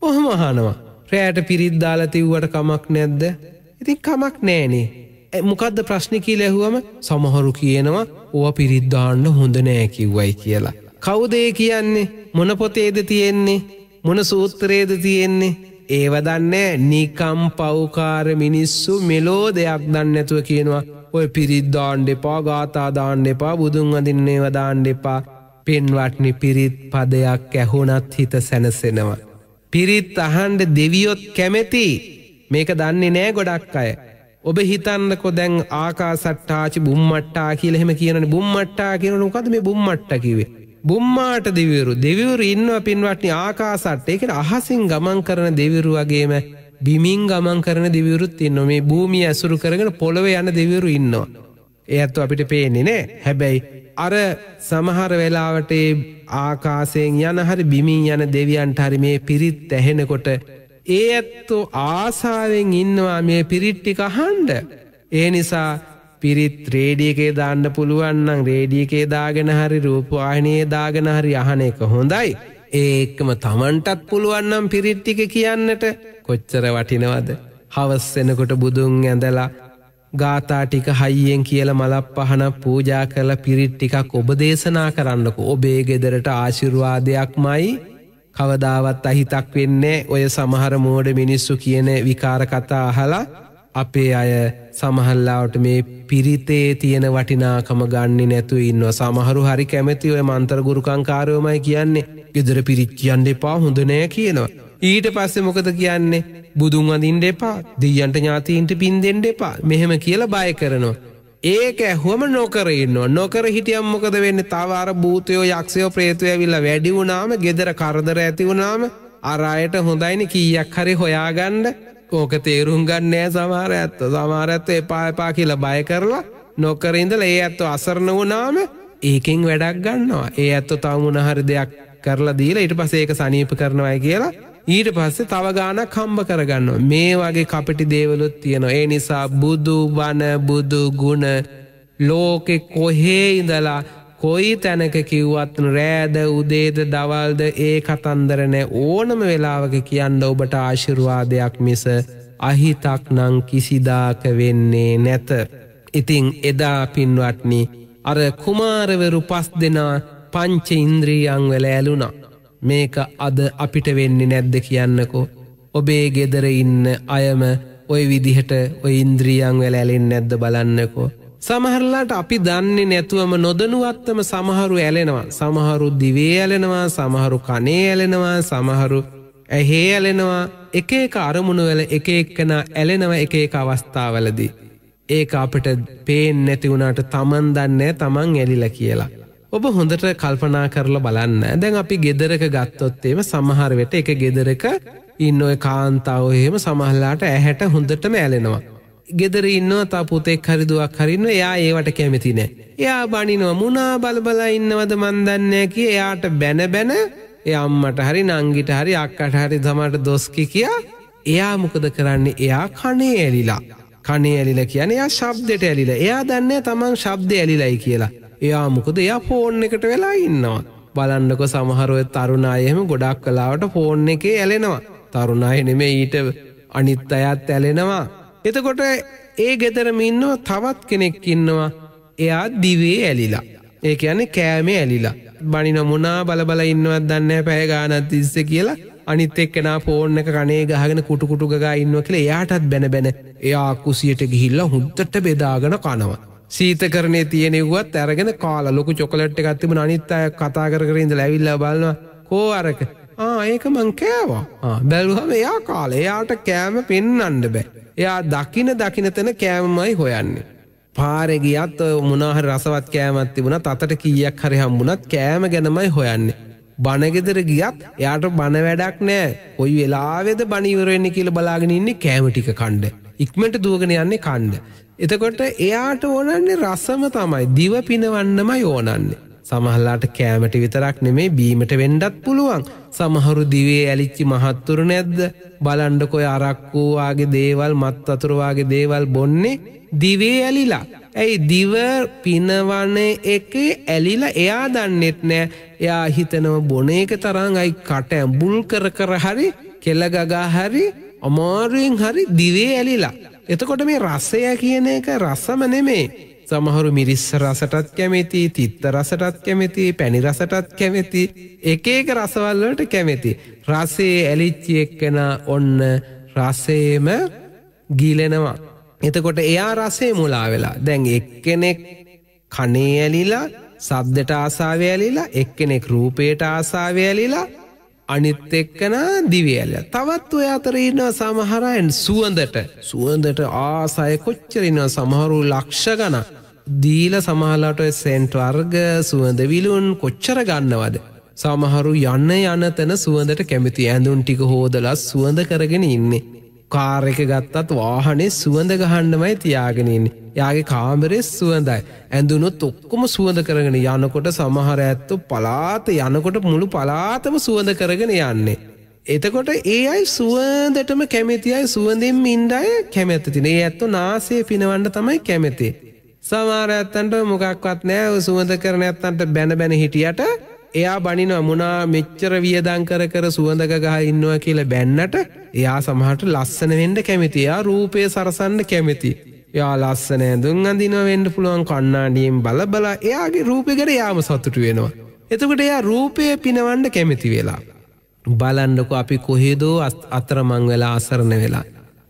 ඔහොම අහනවා රෑට පිරිද්දාල තිව්වට කමක් නැද්ද ඉතින් කමක් නෑනේ මොකක්ද ප්‍රශ්නිකී ලැහුවම සමහරු කියනවා ඕ පිරිද්ධාන්න හොඳ නෑ කිව්වයි කියලා. කවුදේ කියන්නේ මොන පොතේද තියෙන්නේ මොන සූත්‍රයේද තියෙන්නේ ඒව දන්නේ නිකම් පව්කාර මිනිස්සු මෙලෝ දෙයක් දන්නැතුව කියනවා ඔය පිරිද්දාණ්ඩ එපා ගාතාදාන්න එපා බුදුන් අඳින්නේ වදාණ්ඩ එපා පෙන්වටනි පිරිත් පදයක් ඇහුනත් හිත සැනසෙනවා. පිරිත් අහන්ඩ දෙවියොත් කැමැති මේක දන්නේ නෑ ගොඩක් අය. ඔබ හිතන්නකො දැන් ආකා සට්ටාචි බුම්මට්ටා කියලෙම කියන බුම්මට්ටා කියනනුකද මේ බුම්මට්ටකිවේ බුම්මාට දෙවිවරු දෙවිවරු ඉන්නවා පින්වටනි ආකාසට්ට ඒකට අහසින් ගමන් කරන දෙවිවරු වගේම බිමින් ගමන් කරන දෙවිවරුත් ඉන්න මේ භූමිය ඇසුරු කරගෙන පොළොව යන දෙවිවරු ඉන්නවා. ඒ ඇත්තු අපිට පේන්නේ නෑ හැබැයි අර සමහර වෙලාවට ආකාසයෙන් යන හරි බිමින් යන දෙවියන්ට හරි මේ පිරිත් ඇහෙනකොට ඒ ඇත්තෝ ආසාවෙන් ඉන්නවා මේ පිරිට්ටි කහන්ඩ ඒ නිසා පිරිත් රේඩියකේ දාන්න පුළුවන්නම් රේඩියකේ දාගෙන හරි රූපවාහිනයේ දාගෙන හරි අහන එක හොඳයි. ඒකම තමන්ටත් පුළුවන්නම් පිරිට්ටික කියන්නට කොච්චර වටිනවද. හවස්සෙනකොට බුදුන් ඇඳලා ගාතා ටික හයියෙන් කියල මලක් පහන පූජා කළ පිරිට්ටිකක් ඔබ දේශනා කරන්නකු ඔබේ ගෙදරට ආශිර්වාදයක් මයි කවදාවත් අහිතක් වෙන්නේ ඔය සමහර මෝඩ මිනිස්සු කියන විකාර කතා අහලා අපේ අය සමහල්ලාවට මේ පිරිතේ තියෙන වටිනාකම ගන්නේ නැතු ඉන්න සමහරු හරි කැමැති ඔය මන්තරගුරුකංකාරයෝමයි කියන්නේ ගෙදර පිරිත් කියන්න එපා හොඳ නෑ කියනවා. ඊට පස්සෙ මොකද කියන්නේ බුදුන් අඳින්ට එපා දෙයන්ට ඥාතීන්ට පින්දෙන්ට එපා මෙහෙම කියලා බය කරනවා. ඒක ඇහුවම නොකර ඉන්නවා නොකර හිටියම් මොකද වෙන්න තවාර භූතයෝ යක්ෂයෝ ප්‍රේතුය ඇවිල්ලා වැඩි වුණාම ගෙදර කරදර ඇති වුණාම අරායට හොඳයිනි කීයක් හරි හොයාගන්ඩ ඕක තේරුම් ගන්නෑ සමහර ඇත්ත සමහර ඇත්ත එපා එපා කියලා බය කරලා නොකර ඉඳලා ඒ ඇත්ත අසරණ වුණාම ඒකෙන් වැඩක් ගන්නවා. ඒ ඇත්ත තව මොන හරි දෙයක් කරලා දීලා ඊට පස්සේ ඒක සනීප කරනවායි කියලා ඊට පස්සේ තව ගානක් හම්බ කරගන්නවා. මේ වගේ කපටි දේවලුත් තියෙනවා. ඒ නිසා බුදු බණ බුදු ගුණ ලෝකෙ කොහේ ඉඳලා කොයි තැනක කිව්වත් රෑද උදේද දවල්ද ඒ කතන්දරනෑ ඕනම වෙලාවක කියන්න ඔබට ආශිරවාදයක් මිස අහිතක් නං කිසිදාක වෙන්නේ නැත. ඉතිං එදා පින්වටනි අර කුමාරවරු පස් දෙනා පංච ඉන්ද්‍රීයංවල ඇලුනා. මේක අද අපිට වෙන්නේ නැද්ද කියන්නකෝ. ඔබේ ගෙදර ඉන්න අයම ඔය විදිහට ඔය ඉන්ද්‍රීයංවල ඇලෙන් නැද්ද බලන්නකෝ. සමහරලාට අපි දන්නේ නැතුවම නොදනුවත්තම සමහරු ඇලෙනවා සමහරු දිවේ ඇලෙනවා සමහරු කනේ ඇලෙනවා සමහරු ඇහේ ඇලෙනවා එක එක අරමුණුවල එක එක්කන ඇලෙනව එක එක අවස්ථාවලදී. ඒක අපට පේෙන් නැති වුණට තමන් දන්නේ තමන් ඇලිල කියලා. ඔබ හොඳට කල්පනා කරලා බලන්න දැන් අපි ගෙදරක ගත්තොත්තේම සමහරවෙට එක ගෙදරක ඉන්න ඔය කාන්තාව එහෙම සමහල්ලාට ඇහැට හොඳටම ඇලෙනවා. ගෙදර ඉන්නවා තා පුතෙක් හරි දුවක් හරින්න එයා ඒවට කැමති නෑ. එයා බනිනවා මුණා බලබලා ඉන්නවද මන්දන්නේ කිය එයාට බැන බැන ඒ අම්මට හරි නංගිට හරි අක්කට හරි දමට දොස්කි කියා එයා මොකද කරන්නේ එයා කනේ ඇලිලා. කනේ ඇලිල කියන එයා ශබ්දයට ඇලිල එයා දන්නේ තමන් ශබ්ද ඇලිලයි කියලා. එයා මොකද එයා ෆෝන් එකට වෙලා ඉන්නවා. බලන්නක සමහරුව තරුණායහෙම ගොඩක් කලාවට ෆෝන් එකේ ඇලෙනවා. තරුණාය නෙමේ ඊට අනිත් අයත් ඇලෙනවා. එතකොට ඒ ගෙදරම ඉන්නවා තවත් කෙනෙක් ඉන්නවා එයා දිවේ ඇලිලා. ඒ කියන්නේ කෑමේ ඇලිලා. බනින මොනා බලබල ඉන්නවත් දන්නේ පැය ගානක් තිස්සේ කියලා අනිත් එක්කෙනා ෆෝන් එක කනේ ගහගෙන කුටු කුටු ගගා ඉන්නවා කියලා එයාටත් බැන බැන එයා කුසියට ගිහිල්ලා හුද්දට බෙදාගෙන කනවා. සීතකරණේ තියෙනෙව්වත් අරගෙන කාලා ලොකු චොකලට් එකක් තිබුණ අනිත් අය කතා කර කර ඉඳලා ඇවිල්ලා බලනවා කෝ අරක ඒක මං කෑවා බැලුහම එයා කාල එයාට කෑම පෙන්නන්ඩ බෑ. එයා දකින දකිනතන කෑමමයි හොයන්නේ. පාරගියත් මුණහ රසවත් කෑමත් තිබුණ තට කීයක් හරි හම්බුණත් කෑම ගැනමයි හොයන්නේ. බණගෙදර ගියත් එයාට බණ වැඩක් නෑ ඔයි වෙලාවෙද බනිවරෙන්න්නේ කියල බලාගෙන ඉන්නේ කෑමටික කණ්ඩ. ඉක්මට දුවගෙන යන්නේ කණ්ඩ. එතකොට එයාට ඕනන්නේ රස්සම තමයි දිව පිනවන්නම යෝනන්නේ. සමහල්ලාට කෑමට විතරක් නෙමේ බීමට වෙන්ඩත් පුළුවන් සමහරු දිවේ ඇලිච්චි මහත්තුර නැද්ද බලන්ඩකොයි අරක්කූවාගේ දේවල් මත් අතුරවාගේ දේවල් බොන්නේ දිවේ ඇලිලා ඇයි දිව පිනවන එක ඇලිලා එයා දන්නෙත් නෑ එයා හිතනව බොන එක තරං අයි කට ඇඹුල් කර කර හරි කෙල්ලගගා හරි අමාරුවෙන් හරි දිවේ ඇලිලා. එතකොට මේ රස්සය කියන එක රස්සම නෙමේ සමහරු මිරිස්ස රසටත් කැමති තිත්ත රසටත් කැමති පැණි රසටත් කැමති එකඒක රසවල්ලට කැමති. රසේ ඇලිච්චි එක්කෙන ඔන්න රසේම ගීලෙනවා. එතකොට එයා රසේ මුලා වෙලා දැන් එක්කෙනෙක් කනේ ඇලිලා සබ්දට ආසාාවඇලිලා එක්කෙනෙක් රූපයට ආසාාවඇලිලා අනිත් එක්කන දිවියල තවත් ඔය අතරඉන්න සමහරයන් සුවඳට සුවඳට ආසය කොච්චරන්නවා සමහරු ලක්ෂ ගන දීල සමහලාට සෙන්ට් වර්ග සුවඳ විලුන් කොච්චර ගන්නවද සමහරු යන්න යන තැන සුවඳට කැමති ඇඳුන් ටික හෝදලා සුවඳ කරගෙන ඉන්නේ කාර එක ගත්තත් වාහනේ සුවඳ ගහන්නමයි තියාගෙනන්නේ යාගේ කාමරෙස් සුවඳයි. ඇඳුනුත් ඔක්කොම සුවඳ කරගෙන යනකොට සමහර ඇත්තු පලාත යනකොට මුළු පලාතම සුවඳ කරගෙන යන්නේ. එතකොට ඒ අයි සුවදටම කැමැතියි සුවඳින් ඉන්ඩය කැමැත්තතින ඒ ඇත්තු නාසේ පිනවන්න තමයි කැමැති. සමාර ඇත්තන්ට මොකක්වත් නෑ සුවඳ කරන ඇත්තන්ට බැන බැන හිටියට එයා බනින අමුණා මෙච්චර වියදංකර කර සුවඳක ගහ ඉන්නවා කියල බැන්නට එයා සමහට ලස්සන වෙන්ඩ කැමති එයා රූපය සරසන්න කැමති. යා ලස්සන ඇඳුන් අඳින වෙන්ඩ පුළුවන් කන්නාඩියෙන් බලබල එයාගේ රූපෙකට යාම සතුටු වෙනවා. එතකට එයා රූපය පිනවන්ඩ කැමැති වෙලා. බලන්ඩකු අපි කොහේදෝ අතරමං වෙලා අසරණ වෙලා.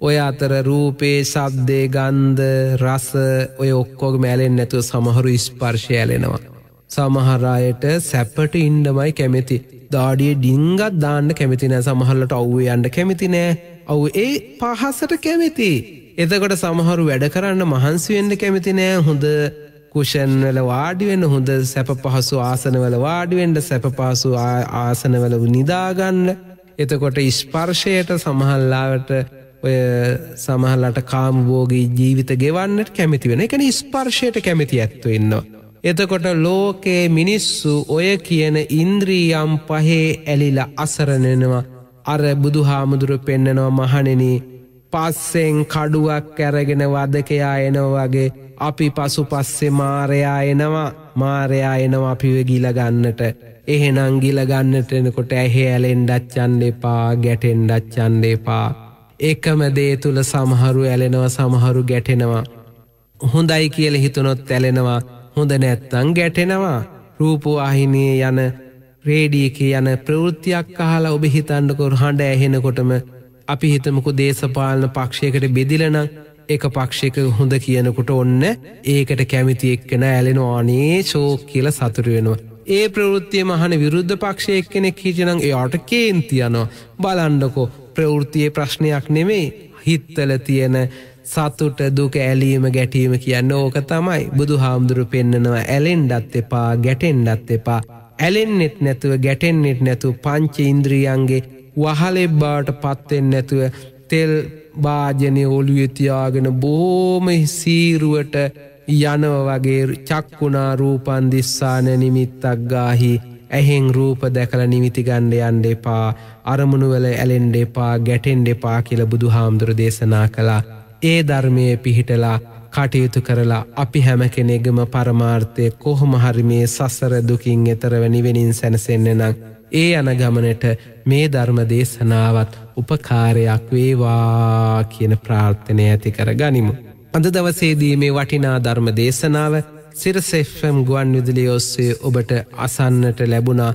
ඔය අතර රූපේ ශබ්දේ ගන්ධ රස ඔය ඔක්කෝග මැලෙන් නැතුව සමහරු ස්පර්ශයලෙනවා. සමහරායට සැප්පට ඉන්ඩමයි කැමැති. දාඩිය ඩිංගත් දාන්න කැමතිනෑ සමහල්ලට ඔව්වේ අන්ඩ කැමති නෑ. ඔවු ඒ පහසට කැමති. එතකොට සමහරු වැඩ කරන්න මහන්සිවෙන්න කැමති නෑ හොඳ කුෂන්වල වාඩිවෙන්න හොඳ සැප පහසු ආසනවල වාඩිවෙන්ඩ සැප පහසු ආසනවල නිදාගන්න එතකොට ඉස්පර්ශයට සමහල්ලාවට ඔය සමහල්ලට කාම්බෝගී ජීවිත ගෙවන්නට කැමති වෙන එකන ස්පර්ශයට කැමති ඇත්තුවෙන්නවා. එතකොට ලෝකයේ මිනිස්සු ඔය කියන ඉන්ද්‍රීයම් පහේ ඇලිලා අසරණෙනවා අර බුදු හාමුදුරු පෙන්නනවා මහනෙනී පස්සෙන් කඩුවක් කැරගෙන වදකයා එනවා වගේ අපි පසු පස්සෙ මාරයා එනවා මාරයා එනවා අපිව ගිලගන්නට එහෙනං ගිලගන්නට එනකොට ඇහෙ ඇලෙන්ඩච්චන්න එපා ගැටෙන්ඩච්චන්න එපා එකම දේ තුළ සමහරු ඇලෙනවා සමහරු ගැටෙනවා හොඳයි කියල හිතුනොත් ඇලෙනවා හොඳ නැත්තං ගැටෙනවා රූපවාහිනය යන රේඩියක යන ප්‍රවෘත්තියක් අහලා ඔබ හිතන්නකොර හඬ ඇහෙනකොටම අපි හිතමකු දේශපාලන පක්ෂයකට බෙදිලන එක පක්ෂයක හොඳ කියනකුට ඔන්න ඒකට කැමිති එක්කෙන ඇලෙන ආනේ ශෝක් කියල සතුර වෙනවා. ඒ ප්‍රවෘත්තිය මහන විරුද්ධ පක්ෂයක් කෙනෙක් හිජනං එයාට කේන්තියනවා බලන්ඩකෝ ප්‍රවෘතියේ ප්‍රශ්නයක් නෙමේ හිත්තල තියෙන සතුට දුක ඇලීම ගැටීම කියන්න ඕක තමයි බුදු හාමුදුරු පෙන්න්නනවා ඇලෙන්ඩත් එපා ගැටෙන්ඩත් එපා. ඇලෙන්න්නෙත් නැතුව ගැටෙන්න්නෙත් නැතු පංච ඉන්ද්‍රියන්ගේ වහලෙබ්බාට පත්තෙන් නැතුව තෙල් භාජනය ඔළුවෙතියාගෙන බෝම සීරුවට යනව වගේ චක්කුණා රූපන් දිස්සාන නිමිත්තක් ගාහි ඇහෙෙන් රූප දැකල නිමිතිගණ්ඩ යන්ඩ එපා අරමුණුවල ඇලෙන්ඩ එපා ගැටෙන්ඩ එපා කියල බුදු හාමුදුර දේශනා කළා ඒ ධර්මය පිහිටලා කටයුතු කරලා අපි හැම කෙනෙගම පරමාර්ථය කොහොමහරි මේ සසර දුකින් එතරව නිවෙනින් සැනසෙන්න්න නක් ඒ යන ගමනට මේ ධර්ම දේශනාවත් උපකාරයක් වේවා කියන ප්‍රාර්ථනය ඇති කර ගනිමු. අඳ දවසේදී මේ වටිනා ධර්ම දේශනාව සිරසෙෆ්ම් ගුවන් විදුලි ඔස්සේ ඔබට අසන්නට ලැබුණා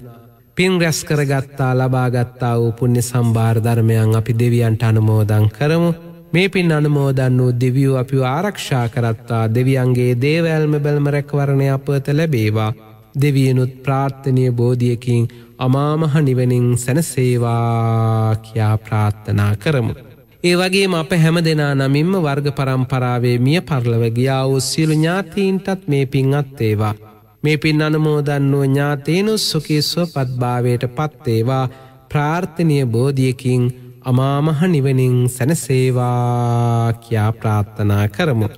පින් රැස් කරගත්තා ලබාගත්තා වූ පුුණ්‍ය සම්භාර ධර්මයන් අපි දෙවියන්ට අනුමෝදං කරමු මේ පින් අනුමෝදන් වූ දෙවියෝ අපි ආරක්ෂා කරත්තා දෙවියන්ගේ දේවැල්ම බැල්ම රැක්වරණය අපත ලැබේවා දෙවියනුත් ප්‍රාර්ථනය බෝධියකින් අමාමහ නිවනින් සැනසේවා කියා ප්‍රාර්ථනා කරමු. ඒ වගේම අප හැම දෙනා නමින්ම වර්ග පරම්පරාවේ මිය පරලවගියා වූ සියලු ඥාතීන්ටත් මේ පින් අත්තේවා. මේ පින් අනමෝදන්නුව ඥාතේනුස් සුකිස්ව පත්භාවයට පත්තේවා ප්‍රාර්ථනය බෝධියකින් අමාමහ නිවනින් සැනසේවා කියා ප්‍රාර්ථනා කරමු.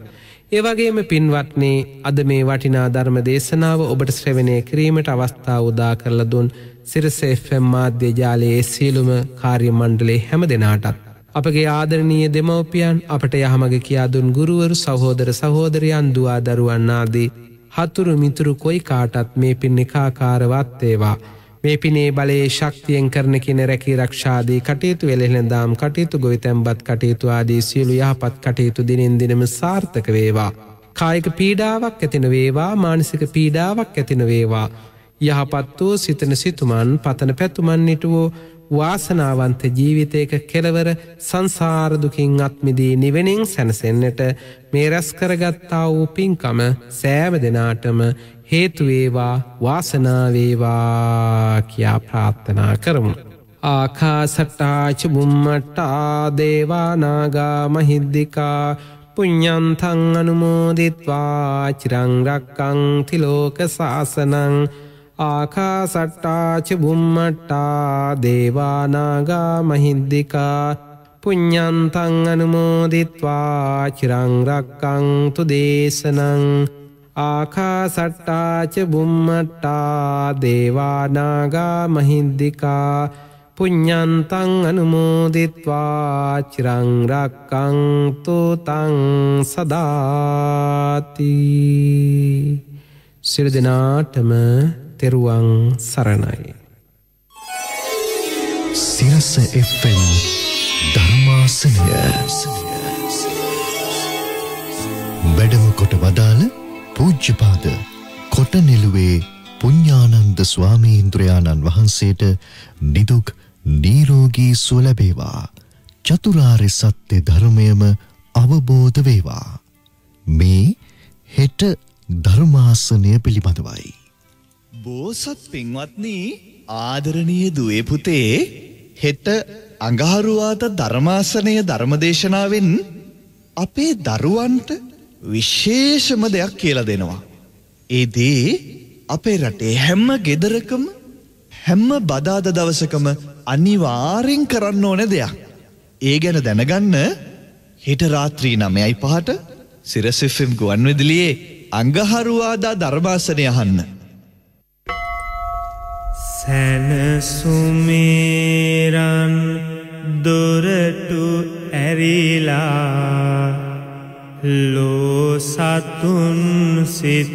ඒවගේම පින්වත්නේ අද මේ වටිනා ධර්ම දේශනාව ඔබට ශ්‍රවණය කිරීමට අවස්ථා උදා කරල දුන් සිරසේෆම් මාධ්‍ය ජාලයේ සියලුම කාර්ය මණ්ඩලේ හැම දෙනාටත්. අපගේ ආදරණීය දෙමවපියන් අපට යහමග කියාදුන් ගුරුවරු සහෝදර සහෝදරයන් දවා දරුවන්නාදී. හතුරු මිතුරු කොයි කාටත් මේ පින් නිකාකාරවත්තේවා. මේ පිනේ බලයේ ශක්තියෙන් කරන කියන රැකී රක්ෂාදී කටයුතු වෙළෙළඳාම් කටයුතු ගොවිතැන්පත් කටයුතු ආදී සියලු යහපත් කටයුතු දිනෙන් දිනම සාර්ථක වේවා. කායික පීඩාවක් ඇතින වේවා මානසික පීඩාවක් ඇතින වේවා. යහපත් වූ සිතන සිතුමන් පතන පැතුමන් නිටුවෝ වාසනාවන්ත ජීවිතයක කෙලවර සංසාරදුකින් අත්මිදී නිවෙනින් සැනසෙන්නට මේ රැස් කරගත්තා වූ පින්කම සෑම දෙනාටම හේතුවේවා වාසනාවේවා කියා ප්‍රාත්ථනා කරමු. ආකාසට්ටාච බුම්මට්ටා දේවානාගා මහිද්දිකා පුඤ්ඥන්තං අනුමෝදිත්වා චිරංරක්කං තිලෝක සාසනං ආකාසට්ටාච බුම්මට්ටා දේවානාගා මහිද්දිකා පුඤ්ඥන්තං අනුමෝදිත්වා චිරංරක්කං තුදේශනං ආකාසට්ටාච බුම්මට්ටා දේවානාගා මහින්දිකා පුඤ්ඤන්තං අනුමෝදිත්වා චිරං රක්කන්තු තං සදාති සියලු දෙනාටම තෙරුවන් සරණයි සිරස FM ධර්මාසනය වැඩම කොට වදාළ පූජ්‍යපාද කොටනෙළුවේ පුඤ්ඤානන්ද ස්වාමීන්ද්‍රයාණන් වහන්සේට නිදුක් නිරෝගී සුව ලැබේවා. චතුරාර්ය සත්‍ය ධර්මයම අවබෝධ වේවා. මේ හෙට ධර්මාසනය පිළිබඳවයි. බෝසත් පින්වත්නි ආදරණීය දුවේ පුතේ හෙට අඟහරුවාද ධර්මාසනය ධර්මදේශනාවෙන් අපේ දරුවන්ට විශේෂම දෙයක් කියලා දෙනවා. ඒ දේ අපේ රටේ හැම ගෙදරකම හැම බදාද දවසකම අනිවාරෙන් කරන්න ඕන දෙයක්. ඒ ගැන දැනගන්න හෙට රාත්‍රී නමයයි පහට සිරසිෆම් ගුවන් විදිලියේ අඟහරුවාදා ධර්මාසනය අහන්න. සැනසුමේරන් දොරටු ඇරිලා ලෝ සතුන් සිත්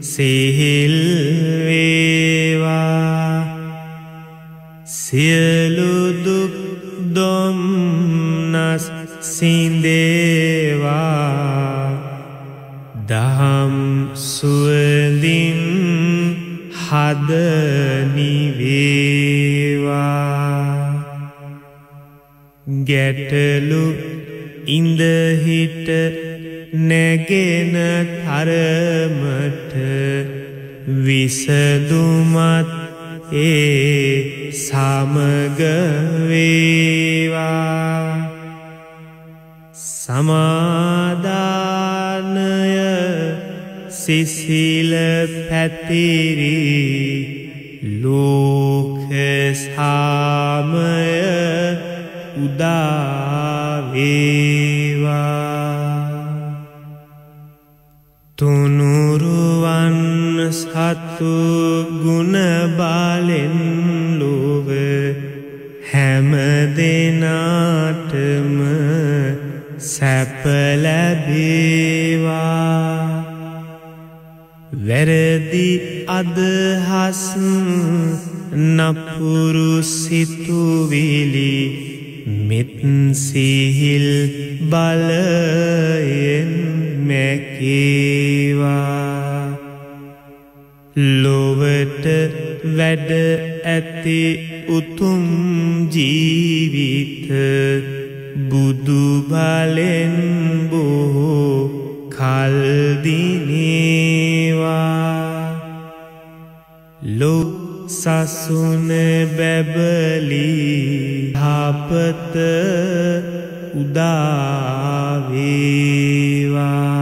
සිහිල්වේවා සියලුදුක් දොම්නස් සින්දේවා දහම් සුවදින් හදනිවේවා ගැටලු ඉඳහිට නැගෙන තරමට විසදුමත් ඒ සමගවේවා සමාධානය සිසිල පැතිරී ලෝක සාමය උදාවේවා තුනුරුවන් සත්තු ගුණබාලෙන් ලොව හැම දෙනාටම සැපලැබේවා වැරදි අදහස් නපුරු සිතුවිලි මෙත් සිහිල් බලයෙන් මැකේවා ලොවට වැඩ ඇති උතුම් ජීවිත බුදුබලෙන් බොහෝ කල්දිනේවා ලොව සසුන බැබලි හපත උදාවේවා